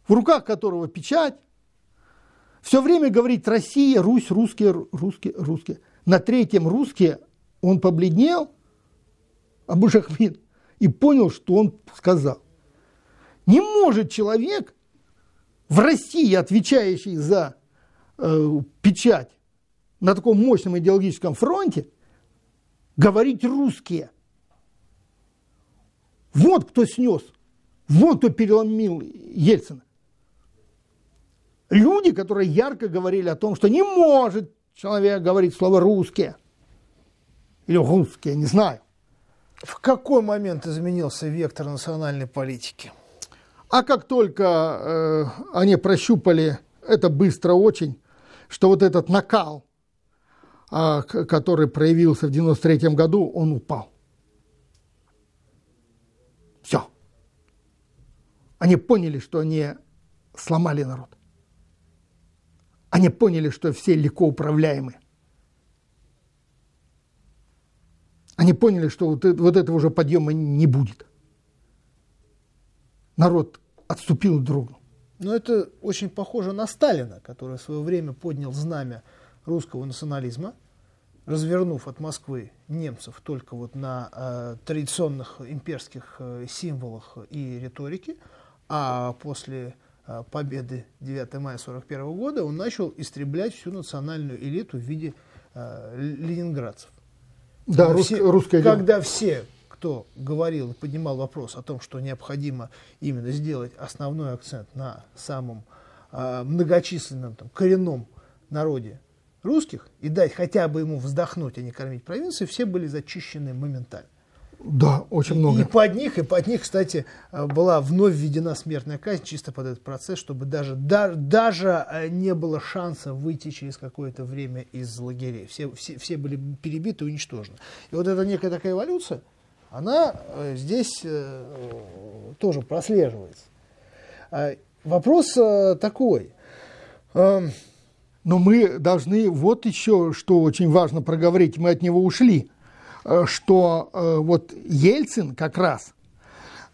Speaker 1: в руках которого печать, все время говорит «Россия, Русь, русские, русские, русские». На третьем «русские» он побледнел, Абушахмин, и понял, что он сказал. Не может человек в России, отвечающий за э, печать на таком мощном идеологическом фронте, говорить русские. Вот кто снес, вот кто переломил Ельцина. Люди, которые ярко говорили о том, что не может человек говорить слово русские или русские, не знаю. В какой момент изменился вектор национальной политики? А как только э, они прощупали это быстро очень, что вот этот накал, э, который проявился в 93 году, он упал. Они поняли, что они сломали народ. Они поняли, что все легко управляемы. Они поняли, что вот, вот этого уже подъема не будет. Народ отступил другу. Но это очень похоже на Сталина, который в свое время поднял знамя русского национализма, развернув от Москвы немцев только вот на э, традиционных имперских э, символах и риторике, а после а, победы 9 мая 1941 года он начал истреблять всю национальную элиту в виде э, ленинградцев. Да, когда рус, все, русская Когда все, кто говорил и поднимал вопрос о том, что необходимо именно сделать основной акцент на самом э, многочисленном там, коренном народе русских и дать хотя бы ему вздохнуть, а не кормить провинции, все были зачищены моментально. Да, очень много. И под них, и под них, кстати, а, была вновь введена смертная казнь чисто под этот процесс, чтобы даже, да, даже а, не было шанса выйти через какое-то время из лагерей. Все, все, все были перебиты и уничтожены. И вот эта некая такая эволюция, она э, здесь э, тоже прослеживается. А, вопрос э, такой. Эм, Но мы должны, вот еще что очень важно проговорить, мы от него ушли – Э, что э, вот Ельцин как раз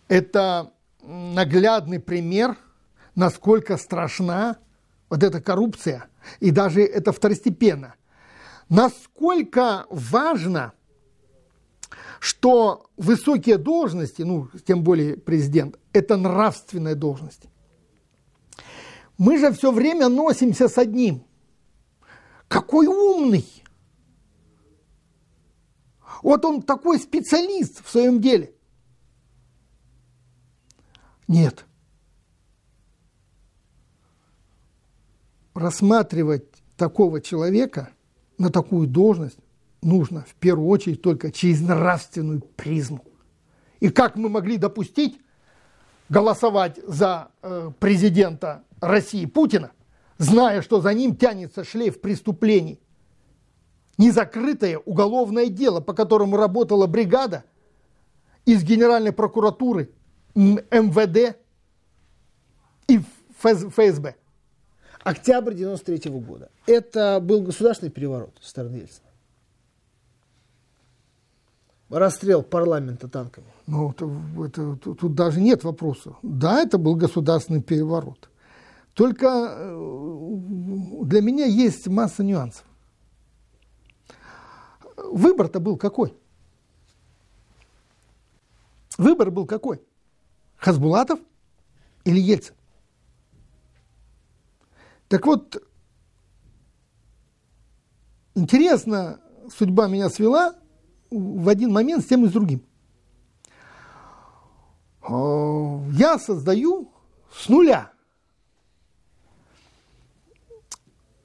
Speaker 1: это наглядный пример, насколько страшна вот эта коррупция, и даже это второстепенно. Насколько важно, что высокие должности, ну, тем более президент, это нравственная должность. Мы же все время носимся с одним. Какой умный! Вот он такой специалист в своем деле. Нет. Рассматривать такого человека на такую должность нужно в первую очередь только через нравственную призму. И как мы могли допустить голосовать за э, президента России Путина, зная, что за ним тянется шлейф преступлений – незакрытое уголовное дело, по которому работала бригада из Генеральной прокуратуры, МВД и ФСБ. Октябрь 93 -го года. Это был государственный переворот со стороны Ельцина. Расстрел парламента танками. Ну, это, это, тут даже нет вопроса. Да, это был государственный переворот. Только э, для меня есть масса нюансов выбор-то был какой? Выбор был какой? Хазбулатов или Ельцин? Так вот, интересно, судьба меня свела в один момент с тем и с другим. А, я создаю с нуля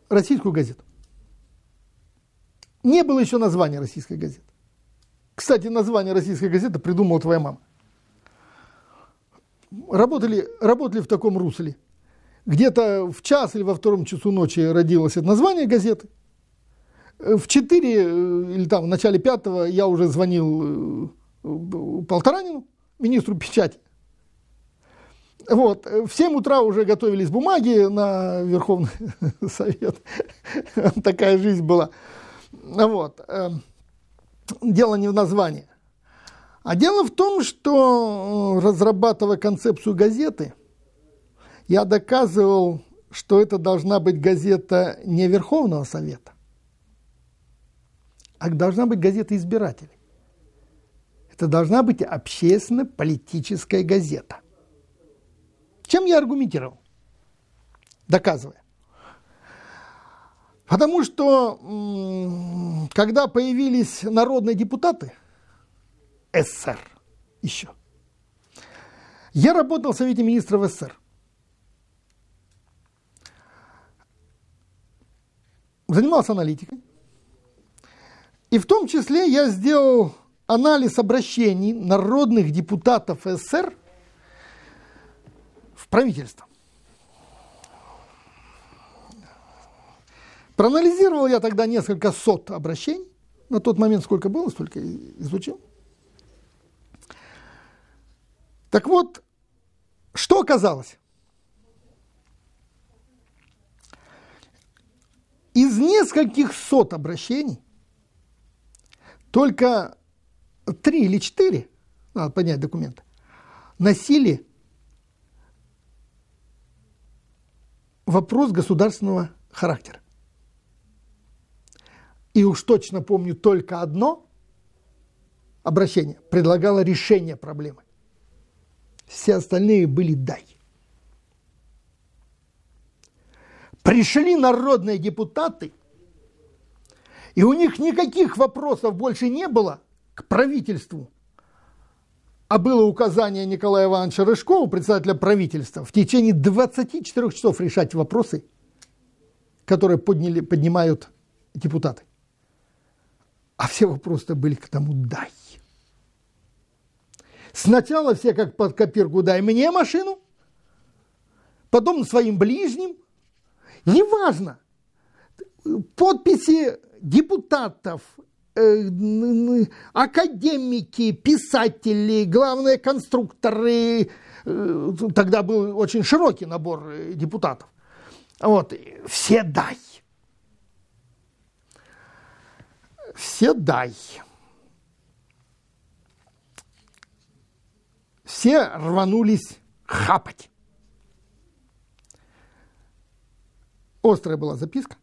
Speaker 1: российскую газету. Не было еще названия российской газеты. Кстати, название российской газеты придумала твоя мама. Работали, работали в таком русле. Где-то в час или во втором часу ночи родилось это название газеты. Э, в четыре э, или там в начале пятого я уже звонил э, Полторанину, министру печати. Вот. В 7 утра уже готовились бумаги на Верховный Совет. Такая жизнь была. Вот. Э, дело не в названии. А дело в том, что э, разрабатывая концепцию газеты, я доказывал, что это должна быть газета не Верховного Совета, а должна быть газета избирателей. Это должна быть общественно-политическая газета. Чем я аргументировал, доказывая? Потому что когда появились народные депутаты, СССР еще, я работал в Совете Министров СССР. Занимался аналитикой. И в том числе я сделал анализ обращений народных депутатов СССР в правительство. Проанализировал я тогда несколько сот обращений. На тот момент сколько было, столько изучил. Так вот, что оказалось? Из нескольких сот обращений только три или четыре, надо поднять документ, носили вопрос государственного характера и уж точно помню только одно обращение, предлагало решение проблемы. Все остальные были «дай». Пришли народные депутаты, и у них никаких вопросов больше не было к правительству. А было указание Николая Ивановича Рыжкова, председателя правительства, в течение 24 часов решать вопросы, которые подняли, поднимают депутаты а все вопросы были к тому «дай». Сначала все как под копирку «дай мне машину», потом своим ближним. Неважно, подписи депутатов, э, академики, писатели, главные конструкторы, э, тогда был очень широкий набор э, депутатов. Вот, все дай. Все дай! Все рванулись хапать. Острая была записка.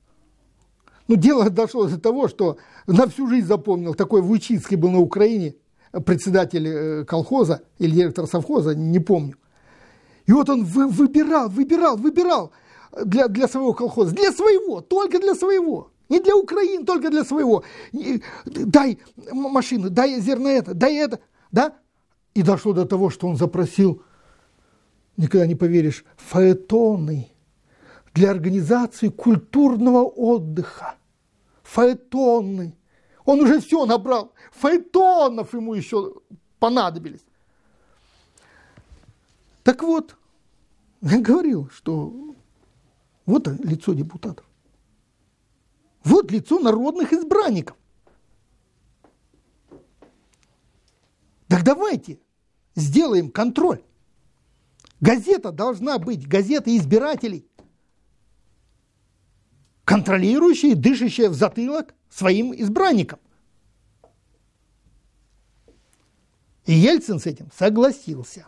Speaker 1: Но ну, дело дошло до того, что на всю жизнь запомнил, такой Вучицкий был на Украине, председатель э, колхоза или директор совхоза, не помню. И вот он вы, выбирал, выбирал, выбирал для, для своего колхоза, для своего, только для своего. Не для Украины, только для своего. Э, дай машину, дай зерно это, дай это. Да? И дошло до того, что он запросил, никогда не поверишь, фаэтоны для организации культурного отдыха. Фаэтоны. Он уже все набрал. Фаэтонов ему еще понадобились. Так вот, я говорил, что вот лицо депутатов. Вот лицо народных избранников. Так давайте сделаем контроль. Газета должна быть, газета избирателей, контролирующая, дышащая в затылок своим избранникам. И Ельцин с этим согласился.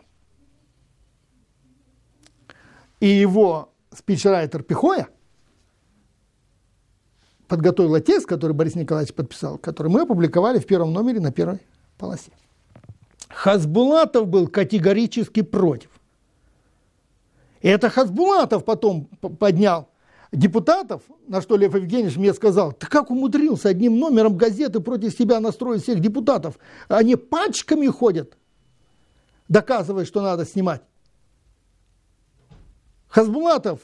Speaker 1: И его спичрайтер Пихоя – подготовила текст, который Борис Николаевич подписал, который мы опубликовали в первом номере на первой полосе. Хазбулатов был категорически против. И это Хазбулатов потом поднял депутатов, на что Лев Евгеньевич мне сказал, ты как умудрился одним номером газеты против себя настроить всех депутатов? Они пачками ходят, доказывая, что надо снимать. Хазбулатов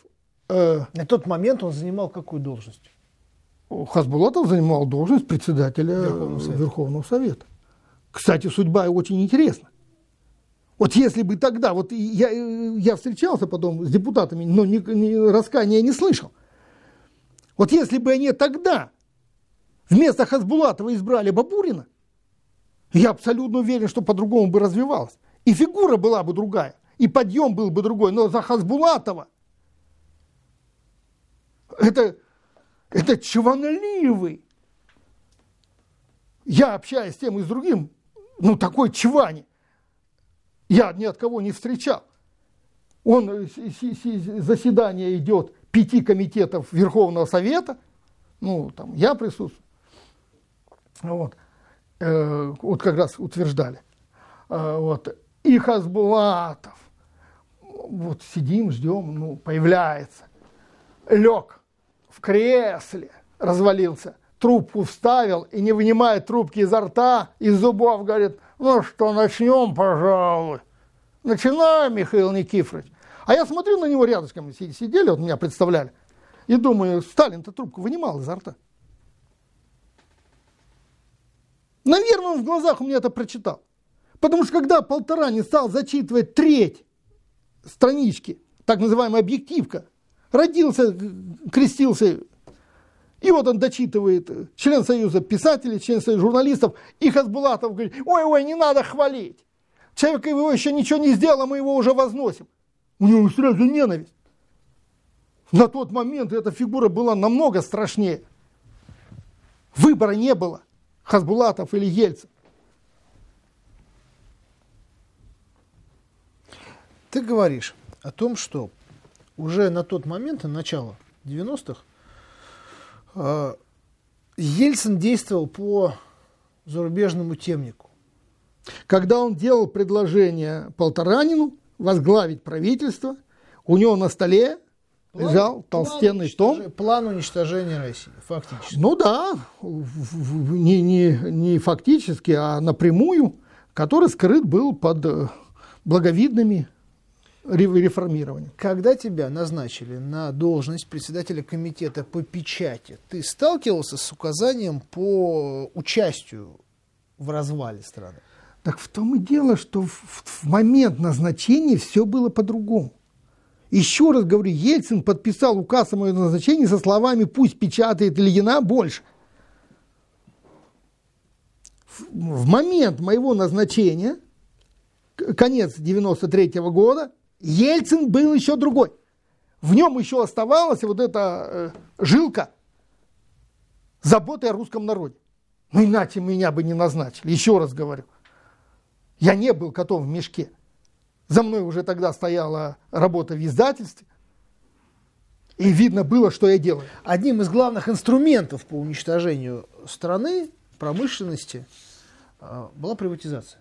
Speaker 1: Э, на тот момент он занимал какую должность? Хасбулатов занимал должность председателя Верховного Совета. Верховного Совета. Кстати, судьба очень интересна. Вот если бы тогда, вот я, э, я встречался потом с депутатами, но ни, ни, раскания не слышал. Вот если бы они тогда вместо Хасбулатова избрали Бабурина, я абсолютно уверен, что по-другому бы развивалось. И фигура была бы другая, и подъем был бы другой. Но за Хасбулатова это это чванливый. Я общаюсь с тем и с другим, ну такой чвани. Я ни от кого не встречал. Он, э, заседание идет пяти комитетов Верховного Совета, ну, там, я присутствую, вот, э, вот как раз утверждали, э, вот, и Хасбулатов, вот сидим, ждем, ну, появляется, лег, в кресле развалился, трубку вставил и, не вынимая трубки изо рта, из зубов, говорит, ну что, начнем, пожалуй. Начинай, Михаил Никифорович. А я смотрю на него рядышком, сидели, вот меня представляли, и думаю, Сталин-то трубку вынимал изо рта. Наверное, он в глазах у меня это прочитал. Потому что когда полтора не стал зачитывать треть странички, так называемая объективка, родился, крестился, и вот он дочитывает член Союза писателей, член Союза журналистов, и Хасбулатов говорит, ой-ой, не надо хвалить. Человек его еще ничего не сделал, а мы его уже возносим. У него сразу ненависть. На тот момент эта фигура была намного страшнее. Выбора не было. Хасбулатов или Ельцин. Ты говоришь о том, что уже на тот момент, начало 90-х, а, Ельцин действовал по зарубежному темнику. Когда он делал предложение Полторанину возглавить правительство, у него на столе план, лежал толстенный план том. План уничтожения России, фактически. Ну да, не, не, не фактически, а напрямую, который скрыт был под э, благовидными реформирования. Когда тебя назначили на должность председателя комитета по печати, ты сталкивался с указанием по участию в развале страны? Так в том и дело, что в, в момент назначения все было по-другому. Еще раз говорю, Ельцин подписал указ о моем назначении со словами «пусть печатает Ильина больше». В момент моего назначения, конец 93 -го года, Ельцин был еще другой. В нем еще оставалась вот эта э, жилка заботы о русском народе. Ну иначе меня бы не назначили, еще раз говорю. Я не был котом в мешке. За мной уже тогда стояла работа в издательстве. И видно было, что я делаю. Одним из главных инструментов по уничтожению страны, промышленности, э, была приватизация.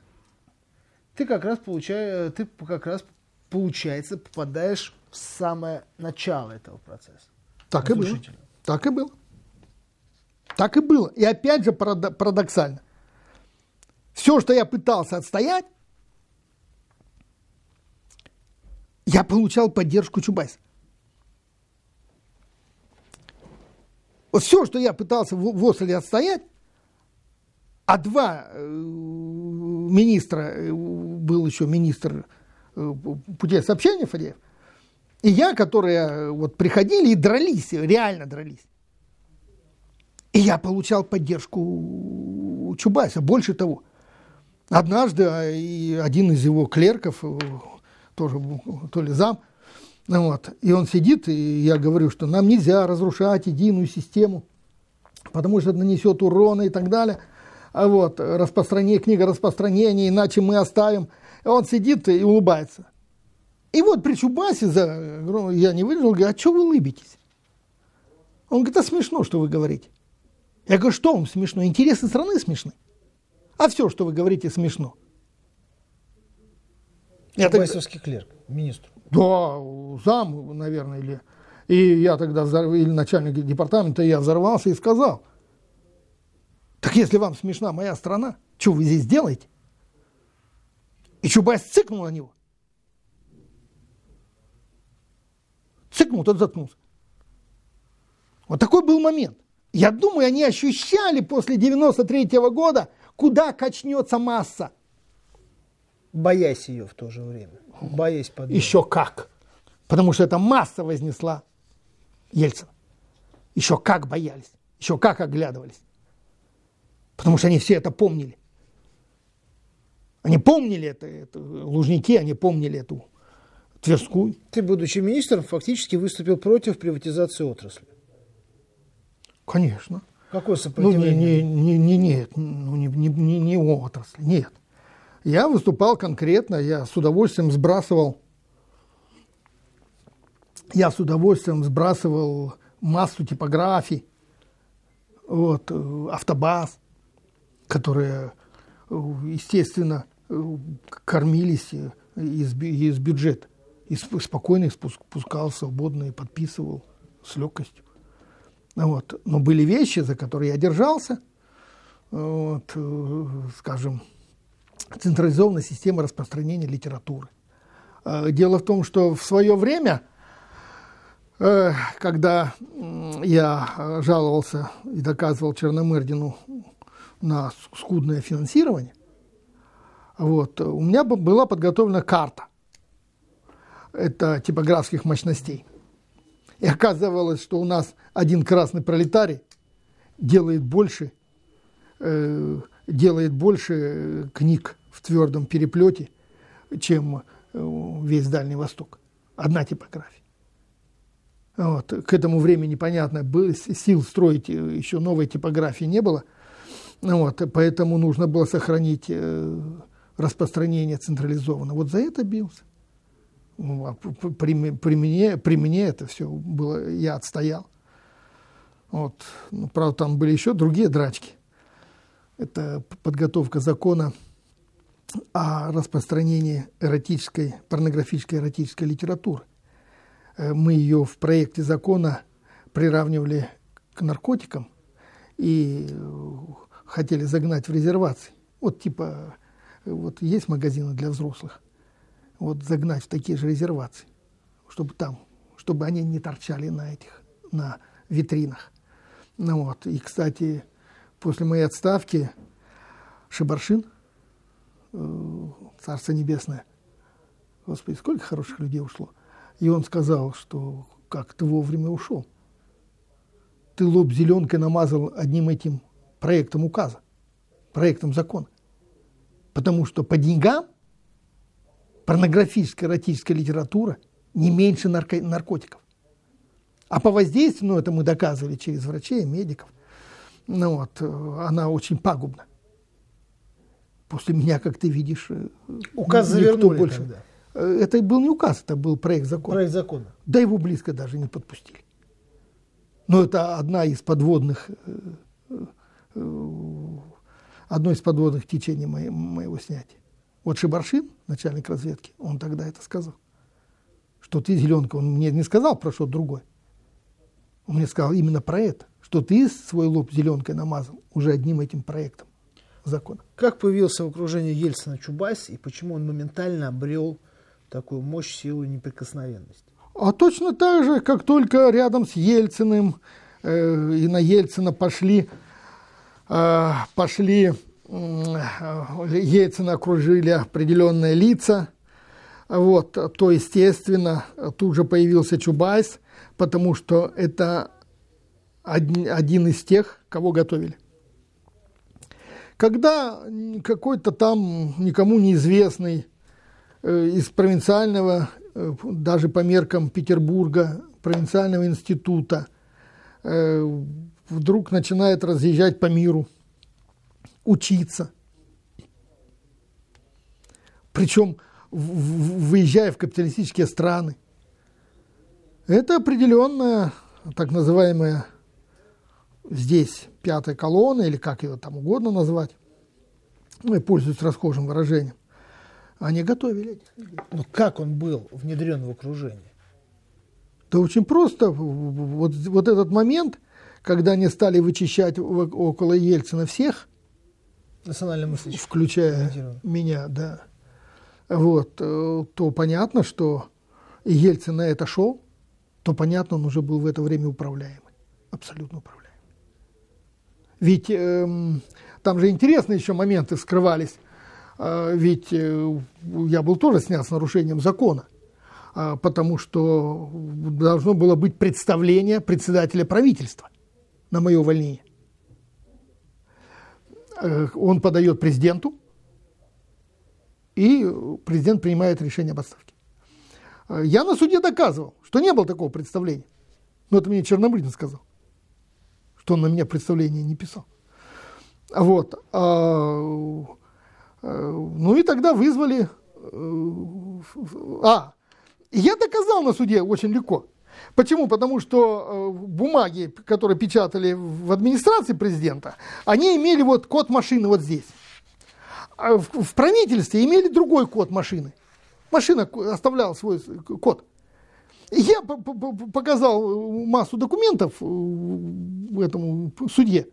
Speaker 1: Ты как раз получая, ты как раз получается, попадаешь в самое начало этого процесса. Так и было. Так и было. Так и было. И опять же парадоксально. Все, что я пытался отстоять, я получал поддержку Чубайса. Вот все, что я пытался в Осле отстоять, а два э, министра, э, был еще министр Э, путей сообщения ФДФ, и я, которые э, вот приходили и дрались, реально дрались. И я получал поддержку Чубайса. Больше того, однажды а, один из его клерков, э, тоже то ли зам, ну вот, и он сидит, и я говорю, что нам нельзя разрушать единую систему, потому что это нанесет урона и так далее. А вот, распространение, книга распространения, иначе мы оставим – он сидит и улыбается. И вот при Чубасе, за, ну, я не выдержал, говорю, а что вы улыбитесь? Он говорит, а смешно, что вы говорите. Я говорю, что вам смешно? Интересы страны смешны? А все, что вы говорите, смешно. Чубайсовский тогда... клерк, министр. Да, зам, наверное, или... И я тогда, взорв... или начальник департамента, я взорвался и сказал, так если вам смешна моя страна, что вы здесь делаете? И Чубайс цыкнул на него. Цыкнул, тот заткнулся. Вот такой был момент. Я думаю, они ощущали после 93 -го года, куда качнется масса. Боясь ее в то же время. Боясь подумать. Еще как. Потому что эта масса вознесла Ельцина. Еще как боялись. Еще как оглядывались. Потому что они все это помнили. Они помнили это, это Лужники, они помнили эту Тверскую. Ты, будучи министром, фактически выступил против приватизации отрасли. Конечно. Какое ну, сопротивление? Ну, не, не, не, нет, ну, не, не, не, не отрасли нет. Я выступал конкретно, я с удовольствием сбрасывал, я с удовольствием сбрасывал массу типографий, вот, э, автобаз, которые, э, естественно, кормились э, из, из бюджета. И спокойно их спускал, свободно и подписывал с легкостью. Вот. Но были вещи, за которые я держался. Вот, э, скажем, централизованная система распространения литературы. Э, дело в том, что в свое время, когда я жаловался и доказывал Черномырдину на скудное финансирование, вот. У меня была подготовлена карта это типографских мощностей. И оказывалось, что у нас один красный пролетарий делает больше, э, делает больше э, книг в твердом переплете, чем э, весь Дальний Восток. Одна типография. Вот. К этому времени, понятно, сил строить э, еще новой типографии не было. Вот. Поэтому нужно было сохранить э, распространение централизовано, Вот за это бился. Ну, а при, при, мне, при мне это все было, я отстоял. Вот. Ну, правда, там были еще другие драчки. Это подготовка закона о распространении эротической, порнографической эротической литературы. Э, мы ее в проекте закона приравнивали к наркотикам и э, хотели загнать в резервации. Вот типа вот есть магазины для взрослых, вот загнать в такие же резервации, чтобы там, чтобы они не торчали на этих, на витринах. Ну вот, и, кстати, после моей отставки Шабаршин, э, Царство Небесное, Господи, сколько хороших людей ушло. И он сказал, что как ты вовремя ушел. Ты лоб зеленкой намазал одним этим проектом указа, проектом закона. Потому что по деньгам порнографическая, эротическая литература не меньше нарко- наркотиков. А по воздействию, ну это мы доказывали через врачей, медиков, ну вот, э, она очень пагубна. После меня, как ты видишь, э, указ завернули больше. Тогда. Э, это был не указ, это был проект закона. Проект закона. Да его близко даже не подпустили. Но это одна из подводных одно из подводных течений моего, моего снятия. Вот Шибаршин, начальник разведки, он тогда это сказал. Что ты, Зеленка, он мне не сказал про что другое. Он мне сказал именно про это, что ты свой лоб зеленкой намазал уже одним этим проектом закона. Как появился в окружении Ельцина Чубайс и почему он моментально обрел такую мощь, силу и неприкосновенность? А точно так же, как только рядом с Ельциным э, и на Ельцина пошли Э, пошли, Ельцина э, окружили определенные лица, вот, то, естественно, тут же появился Чубайс, потому что это один из тех, кого готовили. Когда какой-то там никому неизвестный э, из провинциального, даже по меркам Петербурга, провинциального института, вдруг начинает разъезжать по миру, учиться. Причем выезжая в капиталистические страны. Это определенная так называемая здесь пятая колонна, или как ее там угодно назвать, ну, и пользуюсь расхожим выражением, они готовили. Но как он был внедрен в окружение? Да очень просто. Вот, вот этот момент – когда они стали вычищать около Ельцина всех, включая меня, да, вот, э, то понятно, что Ельцин на это шел, то понятно, он уже был в это время управляемый, абсолютно управляемый. Ведь эм, там же интересные еще моменты скрывались, э, ведь э, я был тоже снят с нарушением закона э, потому что должно было быть представление председателя правительства на мое увольнение. Э, он подает президенту, и президент принимает решение об отставке. Э, я на суде доказывал, что не было такого представления. Но это мне Чернобыльный сказал, что он на меня представление не писал. Вот. А, э, ну и тогда вызвали... А, я доказал на суде очень легко, Почему? Потому что э, бумаги, которые печатали в администрации президента, они имели вот код машины вот здесь. А в, в правительстве имели другой код машины. Машина оставляла свой код. Я показал э, массу документов э, этому судье.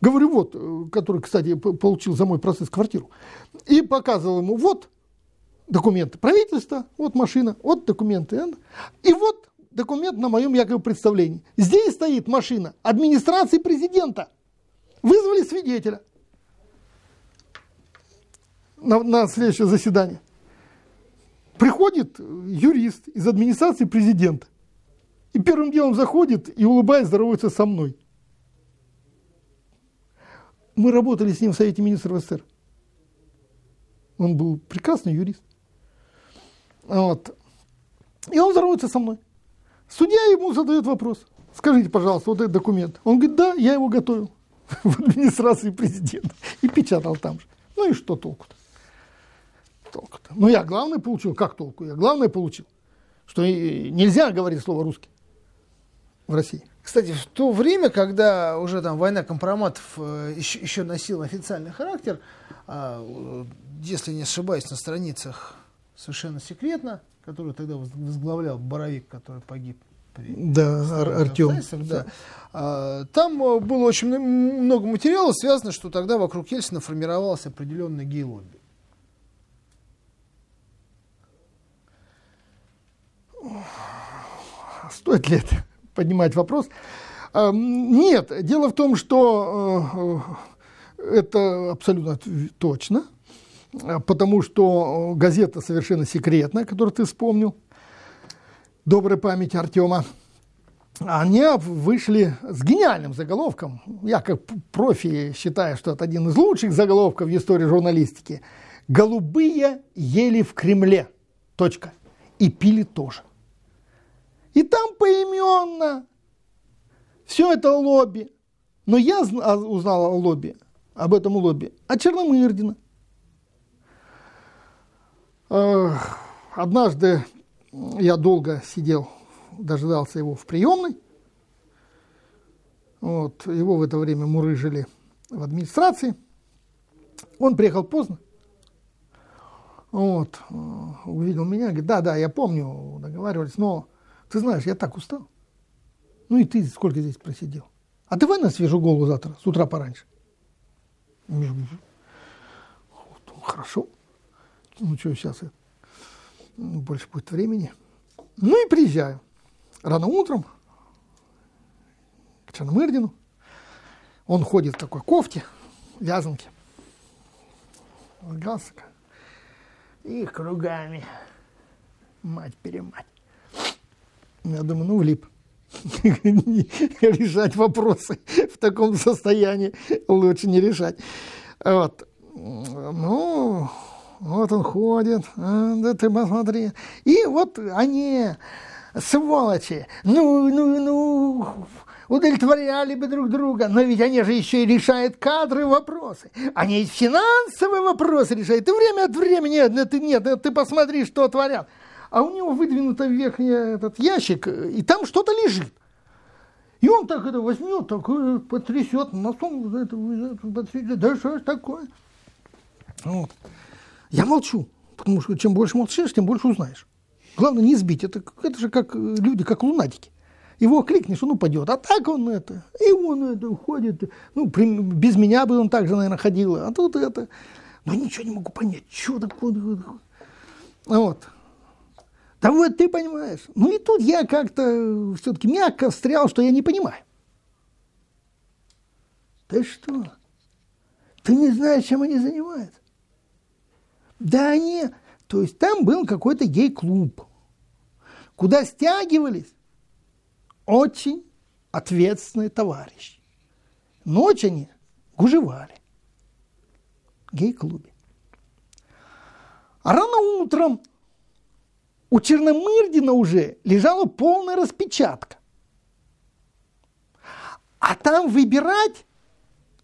Speaker 1: Говорю, вот, э, который, кстати, получил за мой процесс квартиру. И показывал ему, вот документы правительства, вот машина, вот документы. И вот документ на моем якобы представлении. Здесь стоит машина администрации президента. Вызвали свидетеля на, на следующее заседание. Приходит юрист из администрации президента. И первым делом заходит и улыбаясь здоровается со мной. Мы работали с ним в Совете министров СССР. Он был прекрасный юрист. Вот. И он здоровается со мной. Судья ему задает вопрос. Скажите, пожалуйста, вот этот документ. Он говорит, да, я его готовил в администрации президента. И печатал там же. Ну и что толку-то? Толку-то. Ну я главное получил. Как толку? Я главное получил. Что нельзя говорить слово русский в России. Кстати, в то время, когда уже там война компроматов еще, э, еще носила официальный характер, а, если не ошибаюсь, на страницах совершенно секретно, который тогда возглавлял Боровик, который погиб при... Да, Ар Артем. Да. Да. А, там э, было очень много материала, связано, что тогда вокруг Ельцина формировалось определенное гей-лобби. Стоит ли это поднимать вопрос? Нет, дело в том, что э, э, это абсолютно точно. А, потому что э, газета совершенно секретная, которую ты вспомнил, добрая память Артема, они вышли с гениальным заголовком. Я как профи считаю, что это один из лучших заголовков в истории журналистики. «Голубые ели в Кремле. Точка. И пили тоже». И там поименно все это лобби. Но я а, узнал о лобби, об этом лобби, от Черномырдина. Однажды я долго сидел, дожидался его в приемной. Вот, его в это время мурыжили в администрации. Он приехал поздно. Вот, э, увидел меня, говорит, да, да, я помню, договаривались, но ты знаешь, я так устал. Ну и ты сколько здесь просидел? А давай на свежую голову завтра, с утра пораньше. Вот, хорошо. Ну что, сейчас это, больше будет времени. Ну и приезжаю. Рано утром к Черномырдину. Он ходит в такой кофте, вязанке, галстука. И кругами. Мать-перемать. Я думаю, ну влип. решать вопросы в таком состоянии лучше не решать. Вот. Ну, вот он ходит, а, да ты посмотри. И вот они, сволочи, ну, ну, ну, удовлетворяли бы друг друга, но ведь они же еще и решают кадры вопросы, они и финансовые вопросы решают, и время от времени, нет, ты, нет, ты посмотри, что творят. А у него выдвинуто вверх этот ящик, и там что-то лежит. И он так это возьмет, так э, потрясет на носом, это, это, потрясет, да что ж такое? Вот. Я молчу, потому что чем больше молчишь, тем больше узнаешь. Главное не сбить. Это, это же как э, люди, как лунатики. Его кликнешь, он упадет. А так он это, и он это уходит. Ну, при, без меня бы он так же, наверное, ходил. А тут это. Но ничего не могу понять, что такое. А вот. Да вот ты понимаешь. Ну и тут я как-то э, все-таки мягко встрял, что я не понимаю. Ты что? Ты не знаешь, чем они занимаются. Да не, то есть там был какой-то гей-клуб, куда стягивались очень ответственные товарищи. Ночь они гужевали в гей-клубе. А рано утром у Черномырдина уже лежала полная распечатка. А там выбирать,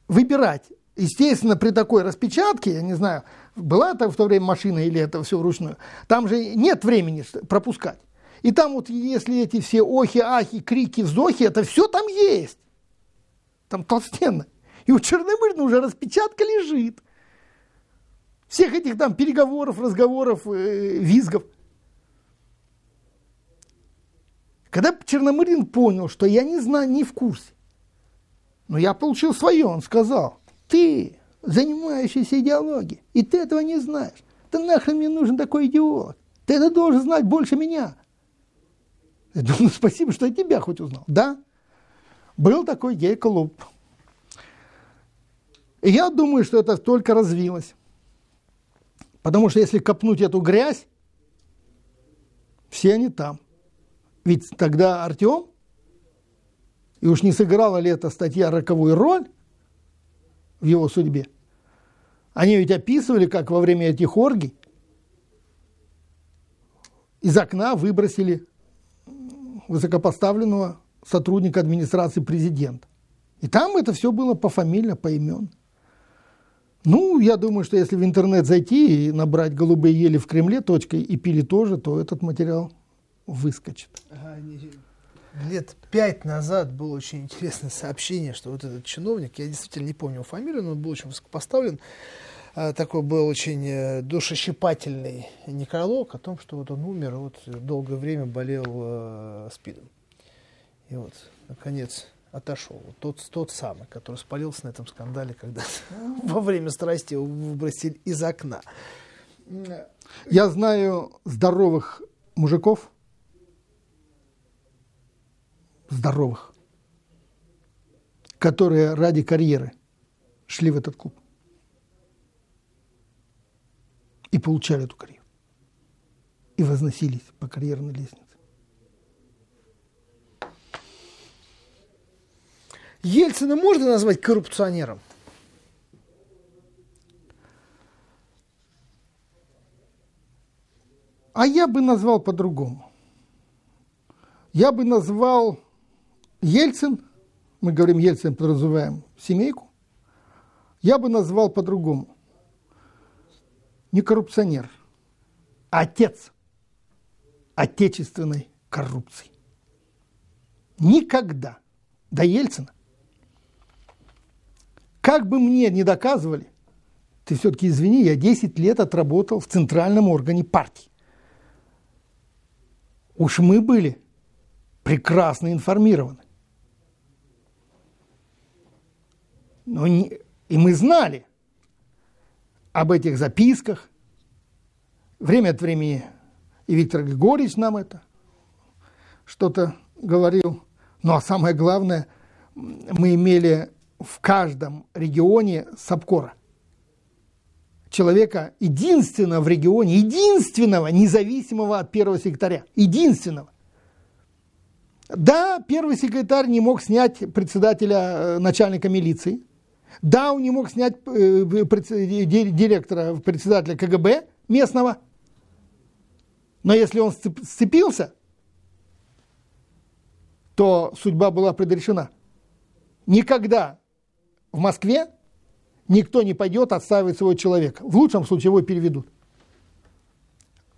Speaker 1: выбирать, естественно, при такой распечатке, я не знаю, была это в то время машина или это все вручную, там же нет времени пропускать. И там вот если эти все охи, ахи, крики, вздохи, это все там есть. Там толстенно. И у Черномырдина уже распечатка лежит. Всех этих там переговоров, разговоров, э, визгов. Когда Черномырдин понял, что я не знаю, не в курсе, но я получил свое, он сказал, ты занимающийся идеологией. И ты этого не знаешь. Ты нахрен мне нужен такой идеолог? Ты это должен знать больше меня. Я думаю, ну, спасибо, что я тебя хоть узнал. Да, был такой гей-клуб. И я думаю, что это только развилось. Потому что если копнуть эту грязь, все они там. Ведь тогда Артем, и уж не сыграла ли эта статья роковую роль, в его судьбе. Они ведь описывали, как во время этих оргий из окна выбросили высокопоставленного сотрудника администрации президента. И там это все было по по имен. Ну, я думаю, что если в интернет зайти и набрать «голубые ели в Кремле» точкой и пили тоже, то этот материал выскочит. Ага, лет пять назад было очень интересное сообщение, что вот этот чиновник, я действительно не помню его фамилию, но он был очень высокопоставлен, а, такой был очень э, душещипательный некролог о том, что вот он умер, вот долгое время болел э, спидом. И вот, наконец, отошел. Вот тот, тот самый, который спалился на этом скандале, когда во время страсти его выбросили из окна. Я знаю здоровых мужиков, здоровых, которые ради карьеры шли в этот клуб и получали эту карьеру, и возносились по карьерной лестнице. Ельцина можно назвать коррупционером? А я бы назвал по-другому. Я бы назвал Ельцин, мы говорим Ельцин, подразумеваем семейку, я бы назвал по-другому. Не коррупционер, а отец отечественной коррупции. Никогда до Ельцина, как бы мне не доказывали, ты все-таки извини, я 10 лет отработал в центральном органе партии. Уж мы были прекрасно информированы. Но не... И мы знали об этих записках. Время от времени и Виктор Григорьевич нам это что-то говорил. Ну а самое главное, мы имели в каждом регионе Сапкора. Человека единственного в регионе, единственного, независимого от первого секретаря. Единственного. Да, первый секретарь не мог снять председателя э, начальника милиции – да, он не мог снять э, директора, председателя КГБ местного, но если он сцепился, то судьба была предрешена. Никогда в Москве никто не пойдет отстаивать своего человека. В лучшем случае его переведут.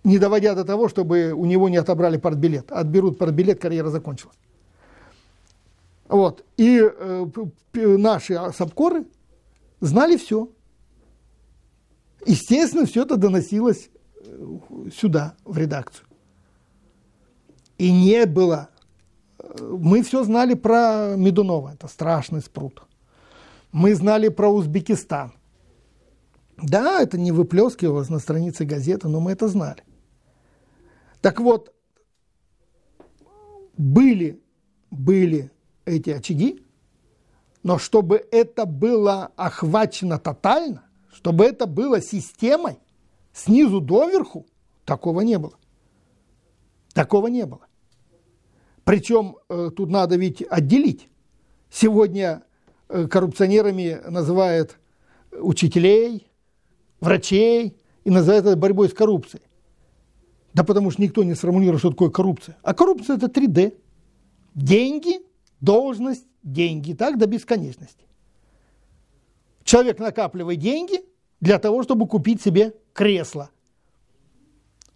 Speaker 1: Не доводя до того, чтобы у него не отобрали партбилет. Отберут партбилет, карьера закончилась. Вот. И э, наши сапкоры знали все. Естественно, все это доносилось э, сюда, в редакцию. И не было. Э, мы все знали про Медунова, это страшный спрут. Мы знали про Узбекистан. Да, это не выплескивалось на странице газеты, но мы это знали. Так вот, были, были эти очаги, но чтобы это было охвачено тотально, чтобы это было системой снизу доверху, такого не было. Такого не было. Причем э, тут надо ведь отделить. Сегодня э, коррупционерами называют э, учителей, врачей и называют это борьбой с коррупцией. Да потому что никто не сформулировал, что такое коррупция. А коррупция это 3D. Деньги – должность, деньги, так до бесконечности. Человек накапливает деньги для того, чтобы купить себе кресло.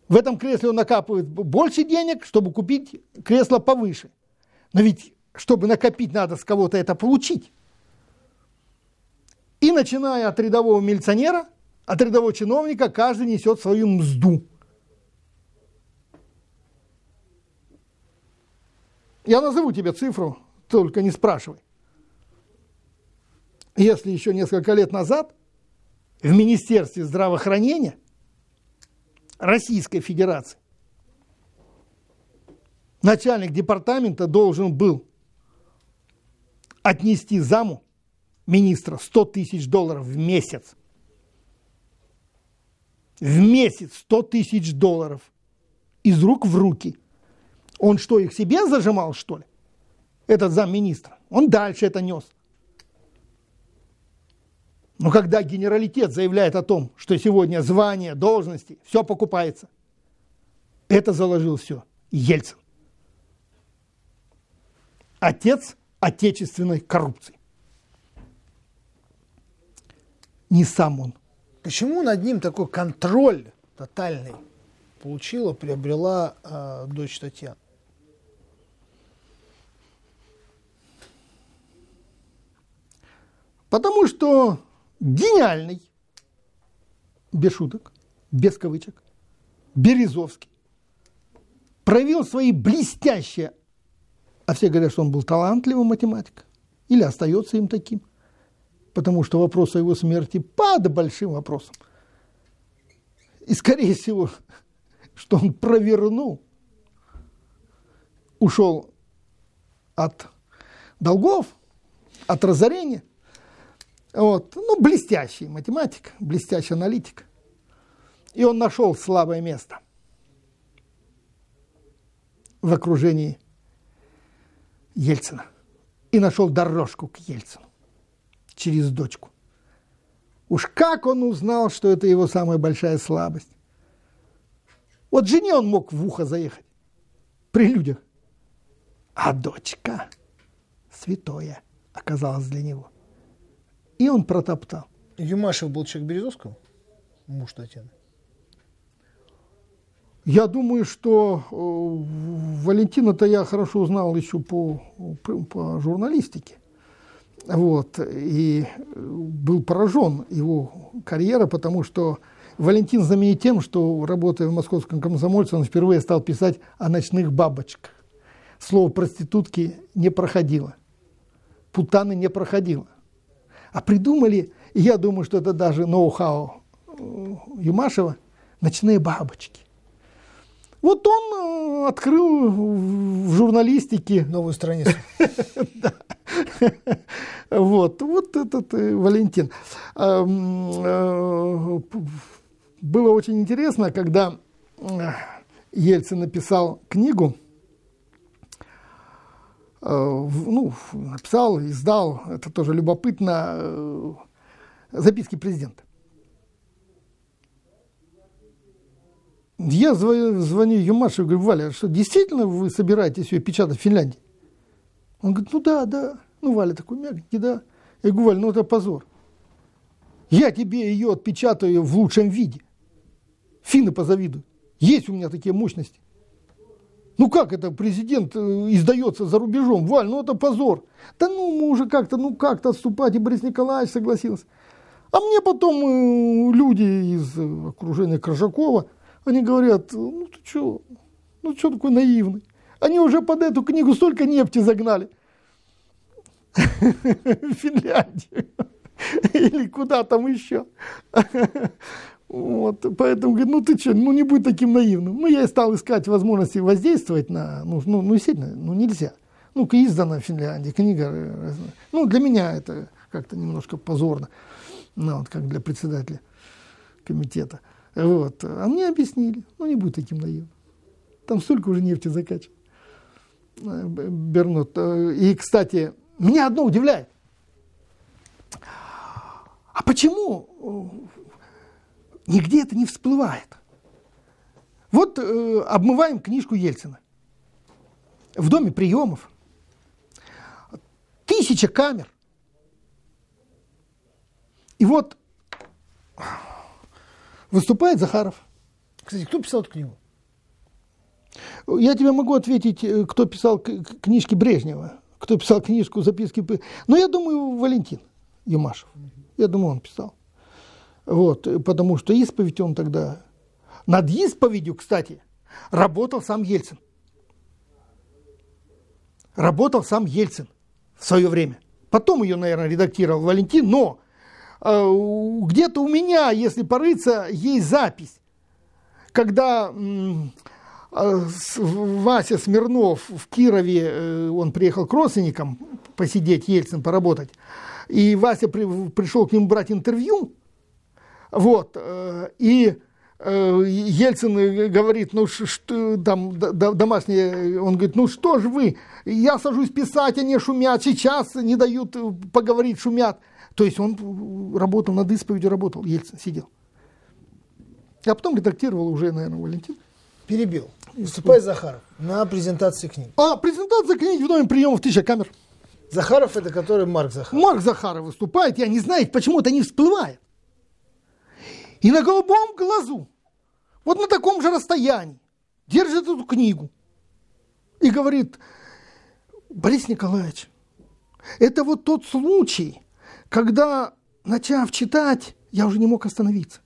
Speaker 1: В этом кресле он накапывает больше денег, чтобы купить кресло повыше. Но ведь, чтобы накопить, надо с кого-то это получить. И начиная от рядового милиционера, от рядового чиновника, каждый несет свою мзду. Я назову тебе цифру, только не спрашивай. Если еще несколько лет назад в Министерстве здравоохранения Российской Федерации начальник департамента должен был отнести заму министра 100 тысяч долларов в месяц. В месяц 100 тысяч долларов из рук в руки. Он что, их себе зажимал, что ли? этот замминистра. Он дальше это нес. Но когда генералитет заявляет о том, что сегодня звание, должности, все покупается, это заложил все Ельцин. Отец отечественной коррупции. Не сам он. Почему над ним такой контроль тотальный получила, приобрела э, дочь Татьяна? Потому что гениальный, без шуток, без кавычек, Березовский провел свои блестящие, а все говорят, что он был талантливым математиком, или остается им таким, потому что вопрос о его смерти под большим вопросом. И, скорее всего, что он провернул, ушел от долгов, от разорения – вот. Ну, блестящий математик, блестящий аналитик. И он нашел слабое место в окружении Ельцина. И нашел дорожку к Ельцину через дочку. Уж как он узнал, что это его самая большая слабость. Вот жене он мог в ухо заехать при людях. А дочка святое оказалась для него – и он протоптал. Юмашев был человек Березовского? Муж Татьяны? Я думаю, что э, Валентина-то я хорошо узнал еще по, по журналистике. Вот, и э, был поражен его карьера, потому что Валентин знаменит тем, что, работая в московском комсомольце, он впервые стал писать о ночных бабочках. Слово проститутки не проходило, путаны не проходило а придумали, я думаю, что это даже ноу-хау э, Юмашева, ночные бабочки. Вот он э, открыл в журналистике... Новую страницу. Вот, вот этот э, Валентин. Эм, было очень интересно, когда Ельцин написал книгу Э, ну, написал, издал, это тоже любопытно, э, записки президента. Я звоню Юмашу и говорю, Валя, а что действительно вы собираетесь ее печатать в Финляндии? Он говорит, ну да, да. Ну, Валя такой мягкий, да. Я говорю, Валя, ну это позор. Я тебе ее отпечатаю в лучшем виде. Финны позавидуют. Есть у меня такие мощности. Ну как это президент э, издается за рубежом? Валь, ну это позор. Да ну мы уже как-то, ну как-то отступать. И Борис Николаевич согласился. А мне потом э, люди из э, окружения Крыжакова, они говорят, ну ты что, ну что такой наивный? Они уже под эту книгу столько нефти загнали. Финляндию. Или куда там еще. Вот, поэтому, говорит, ну ты что, ну не будь таким наивным. Ну я и стал искать возможности воздействовать на, ну, ну, ну действительно, ну нельзя. Ну, издана в Финляндии, книга, э, ну для меня это как-то немножко позорно, ну, вот, как для председателя комитета. Вот. А мне объяснили, ну не будь таким наивным. Там столько уже нефти закачано. Э, Бернут. Э, и, кстати, меня одно удивляет. А почему Нигде это не всплывает. Вот э, обмываем книжку Ельцина. В доме приемов. Тысяча камер. И вот выступает Захаров. Кстати, кто писал эту книгу? Я тебе могу ответить, э, кто писал книжки Брежнева, кто писал книжку записки. Но я думаю, Валентин Юмашев. Я думаю, он писал. Вот, потому что исповедь он тогда... Над исповедью, кстати, работал сам Ельцин. Работал сам Ельцин в свое время. Потом ее, наверное, редактировал Валентин, но э, где-то у меня, если порыться, есть запись, когда э, Вася Смирнов в Кирове, э, он приехал к родственникам посидеть, Ельцин поработать, и Вася при, пришел к ним брать интервью – вот. Э, и э, Ельцин э, говорит, ну что, там домашние, он говорит, ну что ж вы, я сажусь писать, они шумят, сейчас не дают поговорить, шумят. То есть он работал над исповедью, работал, Ельцин сидел. А потом редактировал уже, наверное, Валентин. Перебил. Выступает Захаров на презентации книги. А, презентация книги в доме приемов тысяча камер. Захаров это который Марк Захаров. Марк Захаров выступает, я не знаю, почему это не всплывает. И на голубом глазу, вот на таком же расстоянии, держит эту книгу и говорит, Борис Николаевич, это вот тот случай, когда, начав читать, я уже не мог остановиться.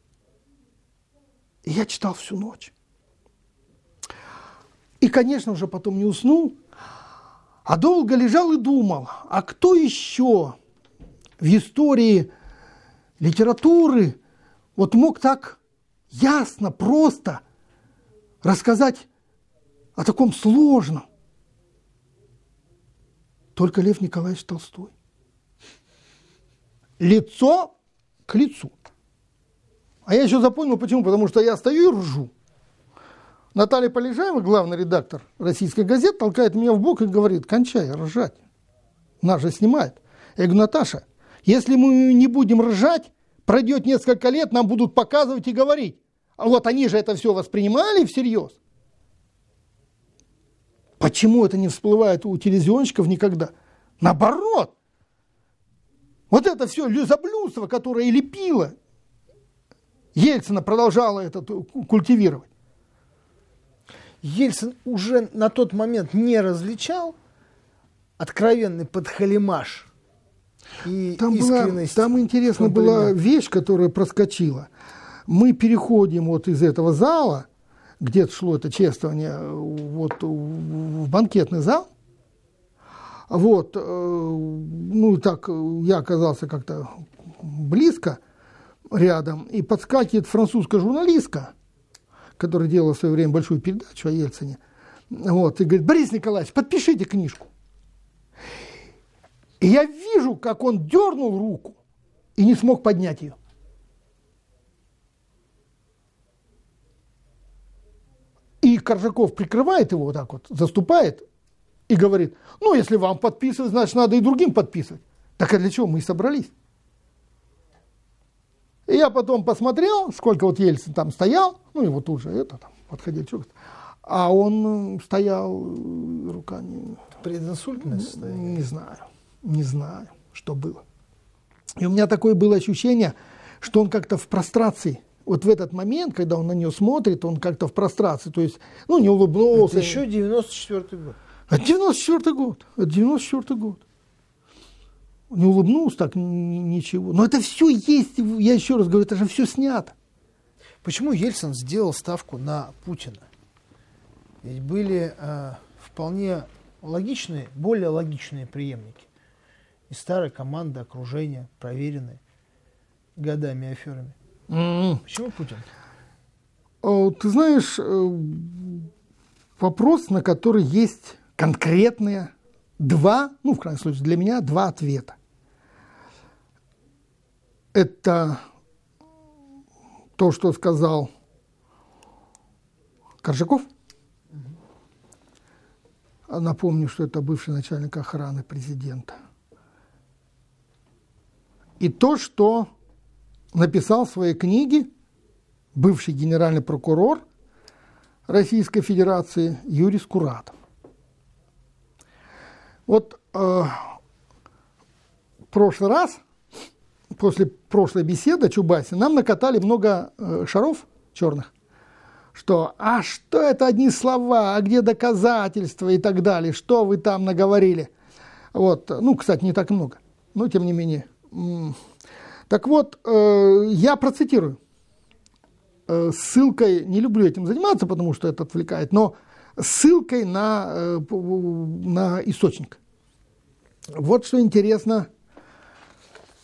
Speaker 1: И я читал всю ночь. И, конечно уже потом не уснул, а долго лежал и думал, а кто еще в истории литературы вот мог так ясно, просто рассказать о таком сложном. Только Лев Николаевич Толстой. Лицо к лицу. А я еще запомнил, почему, потому что я стою и ржу. Наталья Полежаева, главный редактор российской газеты, толкает меня в бок и говорит, кончай ржать. Нас же снимает. Я говорю, Наташа, если мы не будем ржать, Пройдет несколько лет, нам будут показывать и говорить. А вот они же это все воспринимали всерьез. Почему это не всплывает у телевизионщиков никогда? Наоборот. Вот это все заблюдство, которое лепило, Ельцина продолжала это культивировать. Ельцин уже на тот момент не различал откровенный подхалимаш – и там искренность. Была, там интересно была вещь, которая проскочила. Мы переходим вот из этого зала, где шло это чествование, вот в банкетный зал. Вот, э, ну и так, э, я оказался как-то близко рядом, и подскакивает французская журналистка, которая делала в свое время большую передачу о Ельцине, вот, и говорит, Борис Николаевич, подпишите книжку. И я вижу, как он дернул руку и не смог поднять ее. И Коржаков прикрывает его вот так вот, заступает и говорит, ну, если вам подписывать, значит, надо и другим подписывать. Так а для чего мы и собрались? И я потом посмотрел, сколько вот Ельцин там стоял, ну, его тут же это там, подходил человек, а он э, стоял, э, рука не... Прединсультное состояние? Не знаю не знаю, что было. И у меня такое было ощущение, что он как-то в прострации. Вот в этот момент, когда он на нее смотрит, он как-то в прострации. То есть, ну, не улыбнулся. Это еще 94-й год. Это 94-й год. Это 94-й год. Не улыбнулся так, ничего. Но это все есть, я еще раз говорю, это же все снято. Почему Ельцин сделал ставку на Путина? Ведь были э, вполне логичные, более логичные преемники. И старая команда, окружение, проверенные годами и аферами. Mm. Почему Путин? Э, ты знаешь, э, вопрос, на который есть конкретные два, ну, в крайнем случае, для меня два ответа. Это то, что сказал Коржаков. Напомню, что это бывший начальник охраны президента – и то, что написал в своей книге бывший генеральный прокурор Российской Федерации Юрий Скурат. Вот э, в прошлый раз, после прошлой беседы о нам накатали много э, шаров черных, что «а что это одни слова, а где доказательства» и так далее, что вы там наговорили. Вот, ну, кстати, не так много, но тем не менее так вот, э, я процитирую. Э, ссылкой, не люблю этим заниматься, потому что это отвлекает, но ссылкой на, э, на источник. Вот что интересно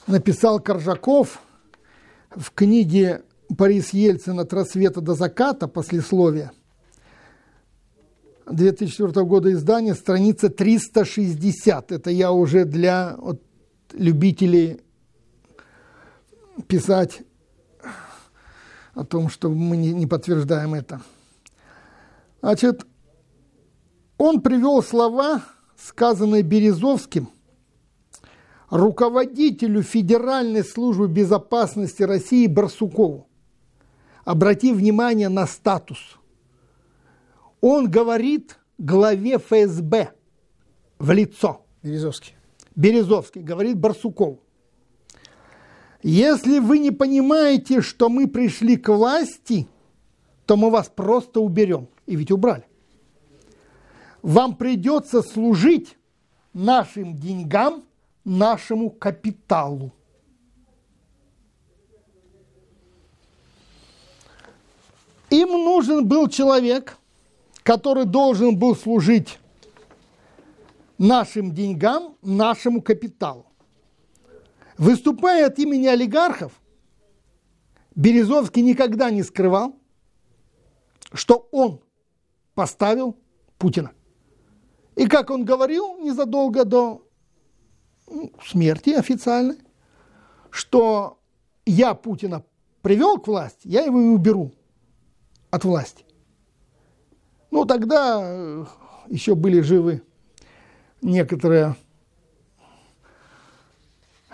Speaker 1: написал Коржаков в книге «Борис Ельцин от рассвета до заката. Послесловие». 2004 года издания, страница 360. Это я уже для вот, любители писать о том, что мы не, подтверждаем это. Значит, он привел слова, сказанные Березовским, руководителю Федеральной службы безопасности России Барсукову. обратив внимание на статус. Он говорит главе ФСБ в лицо. Березовский. Березовский, говорит Барсуков. Если вы не понимаете, что мы пришли к власти, то мы вас просто уберем. И ведь убрали. Вам придется служить нашим деньгам, нашему капиталу. Им нужен был человек, который должен был служить нашим деньгам, нашему капиталу. Выступая от имени олигархов, Березовский никогда не скрывал, что он поставил Путина. И как он говорил незадолго до ну, смерти официальной, что я Путина привел к власти, я его и уберу от власти. Ну, тогда э, еще были живы некоторые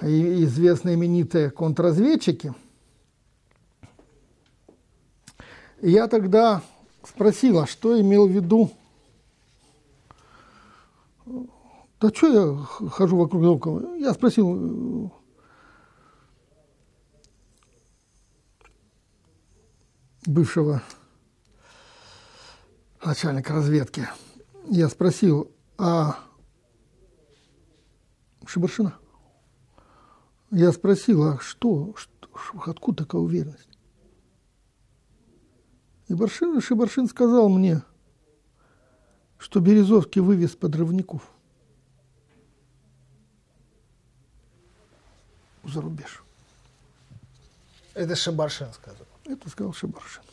Speaker 1: известные именитые контрразведчики. я тогда спросила, что имел в виду. Да что я хожу вокруг да около? Я спросил, бывшего начальника разведки. Я спросил, а Шибаршина. Я спросил, а что, что откуда такая уверенность? И Баршин, Шибаршин сказал мне, что Березовский вывез подрывников за рубеж. Это Шибаршин сказал? Это сказал Шибаршин.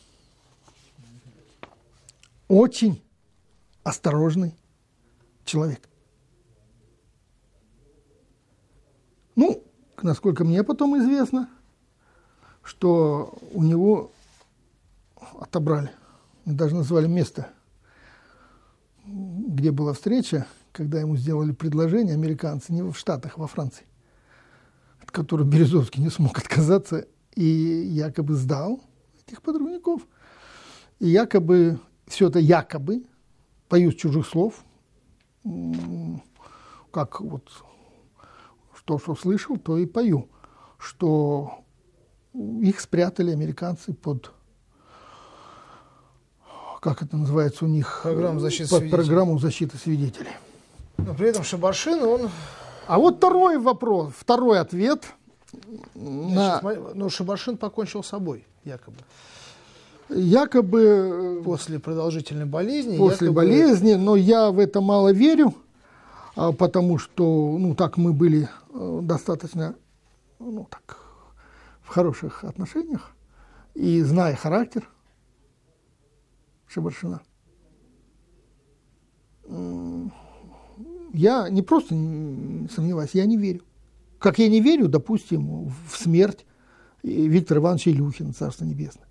Speaker 1: Очень осторожный человек. Ну, насколько мне потом известно, что у него отобрали, даже назвали место, где была встреча, когда ему сделали предложение американцы, не в Штатах, во Франции, от которого Березовский не смог отказаться и якобы сдал этих подрывников. И якобы, все это якобы, боюсь чужих слов, как вот то, что ж услышал, то и пою, что их спрятали американцы под как это называется у них, программу э, защиты под программу защиты свидетелей. Но при этом Шабашин, он... А вот второй вопрос, второй ответ. На... Сейчас, но ну, Шабаршин покончил с собой, якобы. Якобы... Э, после продолжительной болезни. После якобы... болезни, но я в это мало верю, а потому что, ну, так мы были Э, достаточно, ну так, в хороших отношениях и зная характер Шабаршина, я не просто не сомневаюсь, я не верю. Как я не верю, допустим, в смерть э, Виктора Ивановича Илюхина, Царство Небесное,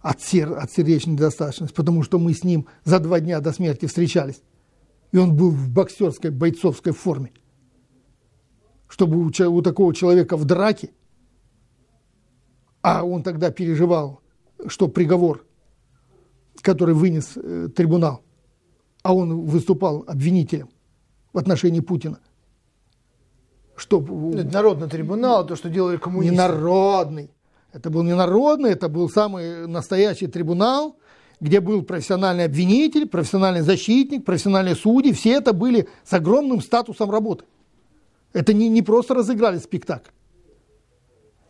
Speaker 1: от, сер, от сердечной недостаточности, потому что мы с ним за два дня до смерти встречались, и он был в боксерской, бойцовской форме чтобы у, у такого человека в драке, а он тогда переживал, что приговор, который вынес э, трибунал, а он выступал обвинителем в отношении Путина. Что, это народный трибунал, то, что делали коммунисты. Ненародный. Это был ненародный, это был самый настоящий трибунал, где был профессиональный обвинитель, профессиональный защитник, профессиональные судьи. Все это были с огромным статусом работы. Это не, не просто разыграли спектакль.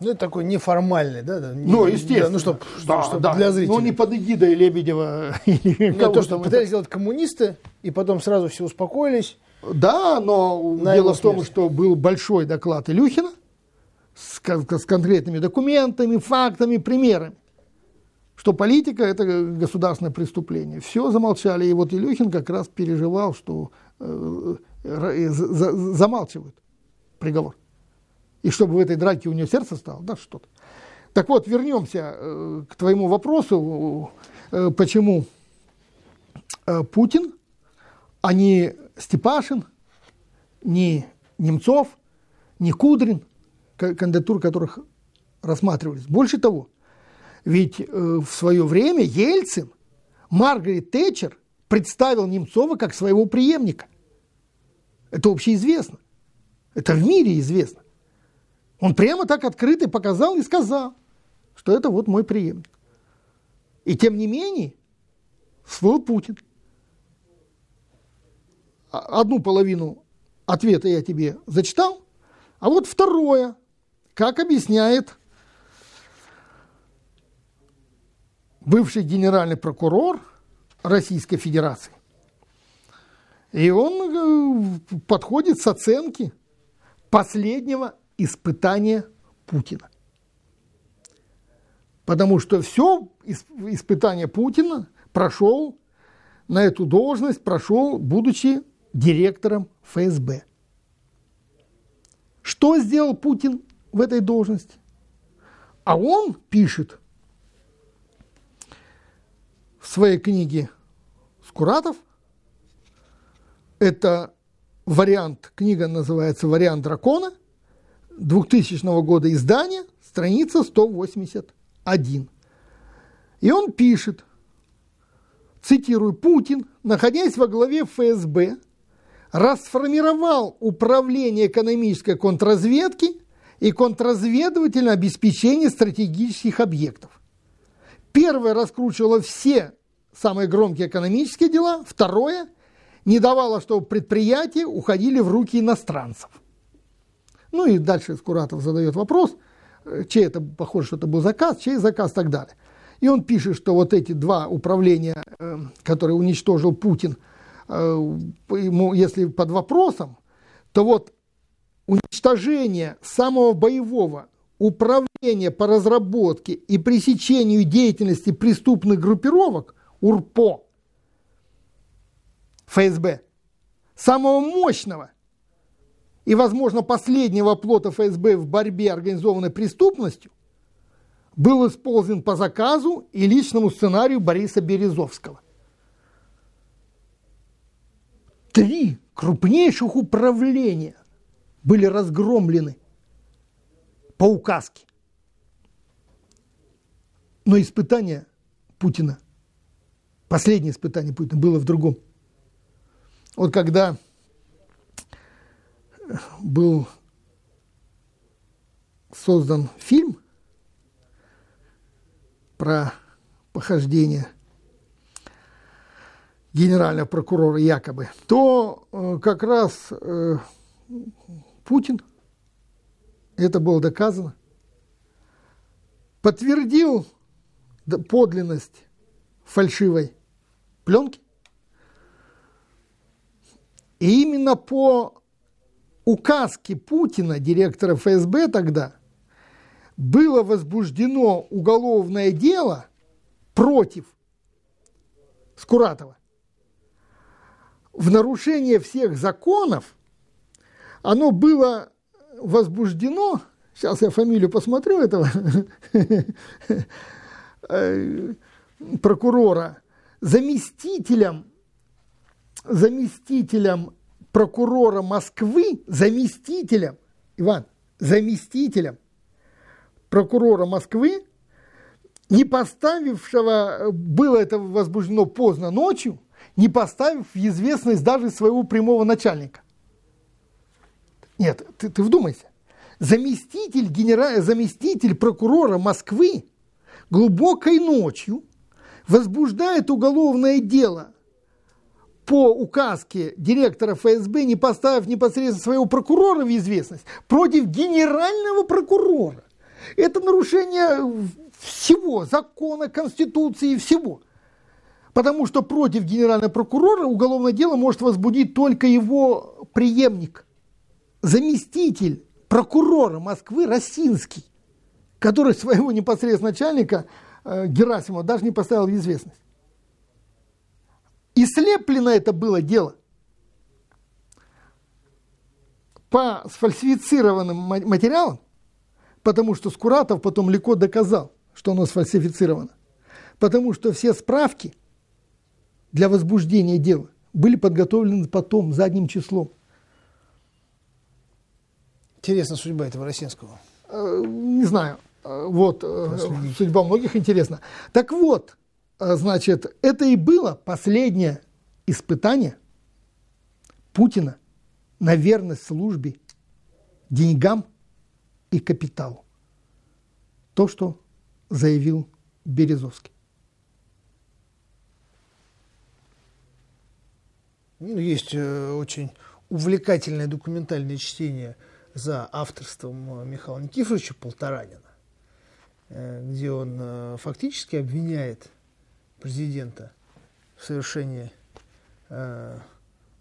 Speaker 1: Ну, это такой неформальный, да? да ну, естественно. Да, ну, чтобы да, чтоб да. для зрителей. Ну, не под эгидой Лебедева. Или Нет, то, что пытались сделать коммунисты, и потом сразу все успокоились. Да, но дело в том, что был большой доклад Илюхина с, с конкретными документами, фактами, примерами. Что политика – это государственное преступление. Все замолчали. И вот Илюхин как раз переживал, что э, э, э, замалчивают приговор. И чтобы в этой драке у нее сердце стало, да, что-то. Так вот, вернемся э, к твоему вопросу, э, почему э, Путин, а не Степашин, не Немцов, не Кудрин, кандидатуры которых рассматривались. Больше того, ведь в свое время Ельцин Маргарет Тэтчер представил Немцова как своего преемника. Это вообще известно это в мире известно. Он прямо так открыто показал и сказал, что это вот мой преемник. И тем не менее, всплыл Путин. А, одну половину ответа я тебе зачитал, а вот второе, как объясняет бывший генеральный прокурор Российской Федерации. И он э, подходит с оценки – последнего испытания Путина. Потому что все испытание Путина прошел на эту должность, прошел, будучи директором ФСБ. Что сделал Путин в этой должности? А он пишет в своей книге Скуратов, это вариант, книга называется «Вариант дракона», 2000 года издания страница 181. И он пишет, цитирую, «Путин, находясь во главе ФСБ, расформировал управление экономической контрразведки и контрразведывательное обеспечение стратегических объектов. Первое раскручивало все самые громкие экономические дела, второе – не давала, чтобы предприятия уходили в руки иностранцев. Ну и дальше Скуратов задает вопрос, э, чей это, похоже, что это был заказ, чей заказ и так далее. И он пишет, что вот эти два управления, э, которые уничтожил Путин, э, ему, если под вопросом, то вот уничтожение самого боевого управления по разработке и пресечению деятельности преступных группировок, УРПО, ФСБ, самого мощного и, возможно, последнего плота ФСБ в борьбе организованной преступностью, был использован по заказу и личному сценарию Бориса Березовского. Три крупнейших управления были разгромлены по указке. Но испытание Путина, последнее испытание Путина было в другом – вот когда был создан фильм про похождение генерального прокурора якобы, то э, как раз э, Путин, это было доказано, подтвердил подлинность фальшивой пленки, и именно по указке Путина, директора ФСБ тогда, было возбуждено уголовное дело против Скуратова. В нарушение всех законов оно было возбуждено, сейчас я фамилию посмотрю этого э, прокурора, заместителем заместителем прокурора Москвы, заместителем, Иван, заместителем прокурора Москвы, не поставившего, было это возбуждено поздно ночью, не поставив в известность даже своего прямого начальника. Нет, ты, ты вдумайся. Заместитель, генера... заместитель прокурора Москвы глубокой ночью возбуждает уголовное дело – по указке директора ФСБ, не поставив непосредственно своего прокурора в известность, против генерального прокурора. Это нарушение всего, закона, конституции, и всего. Потому что против генерального прокурора уголовное дело может возбудить только его преемник, заместитель прокурора Москвы Росинский, который своего непосредственного начальника э, Герасимова даже не поставил в известность. И слеплено это было дело по сфальсифицированным материалам, потому что Скуратов потом легко доказал, что оно сфальсифицировано, потому что все справки для возбуждения дела были подготовлены потом, задним числом. Интересна судьба этого Росинского. Э, не знаю. Э, вот, э, Проследить. судьба многих интересна. Так вот, а, значит, это и было последнее испытание Путина на верность службе деньгам и капиталу. То, что заявил Березовский. Ну, есть э, очень увлекательное документальное чтение за авторством э, Михаила Никифоровича Полторанина, э, где он фактически обвиняет президента в совершении э,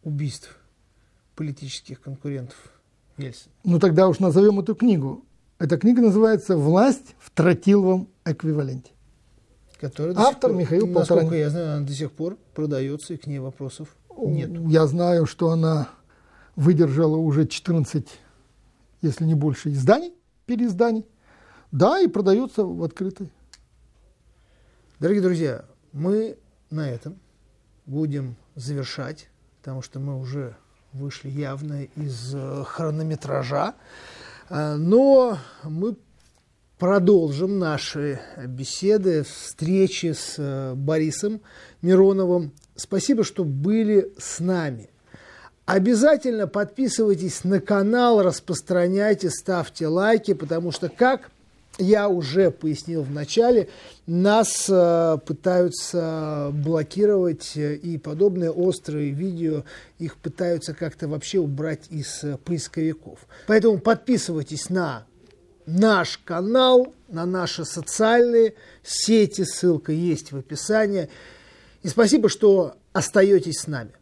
Speaker 1: убийств политических конкурентов Ельцина. Ну тогда уж назовем эту книгу. Эта книга называется «Власть в тротиловом эквиваленте». Который Автор пор, Михаил Полторанин. Насколько Полторанин. я знаю, она до сих пор продается, и к ней вопросов нет. Я знаю, что она выдержала уже 14, если не больше, изданий, переизданий. Да, и продается в открытой. Дорогие друзья, мы на этом будем завершать, потому что мы уже вышли явно из э, хронометража. Э, но мы продолжим наши беседы, встречи с э, Борисом Мироновым. Спасибо, что были с нами. Обязательно подписывайтесь на канал, распространяйте, ставьте лайки, потому что как я уже пояснил в начале, нас э, пытаются блокировать э, и подобные острые видео, их пытаются как-то вообще убрать из э, поисковиков. Поэтому подписывайтесь на наш канал, на наши социальные сети, ссылка есть в описании. И спасибо, что остаетесь с нами.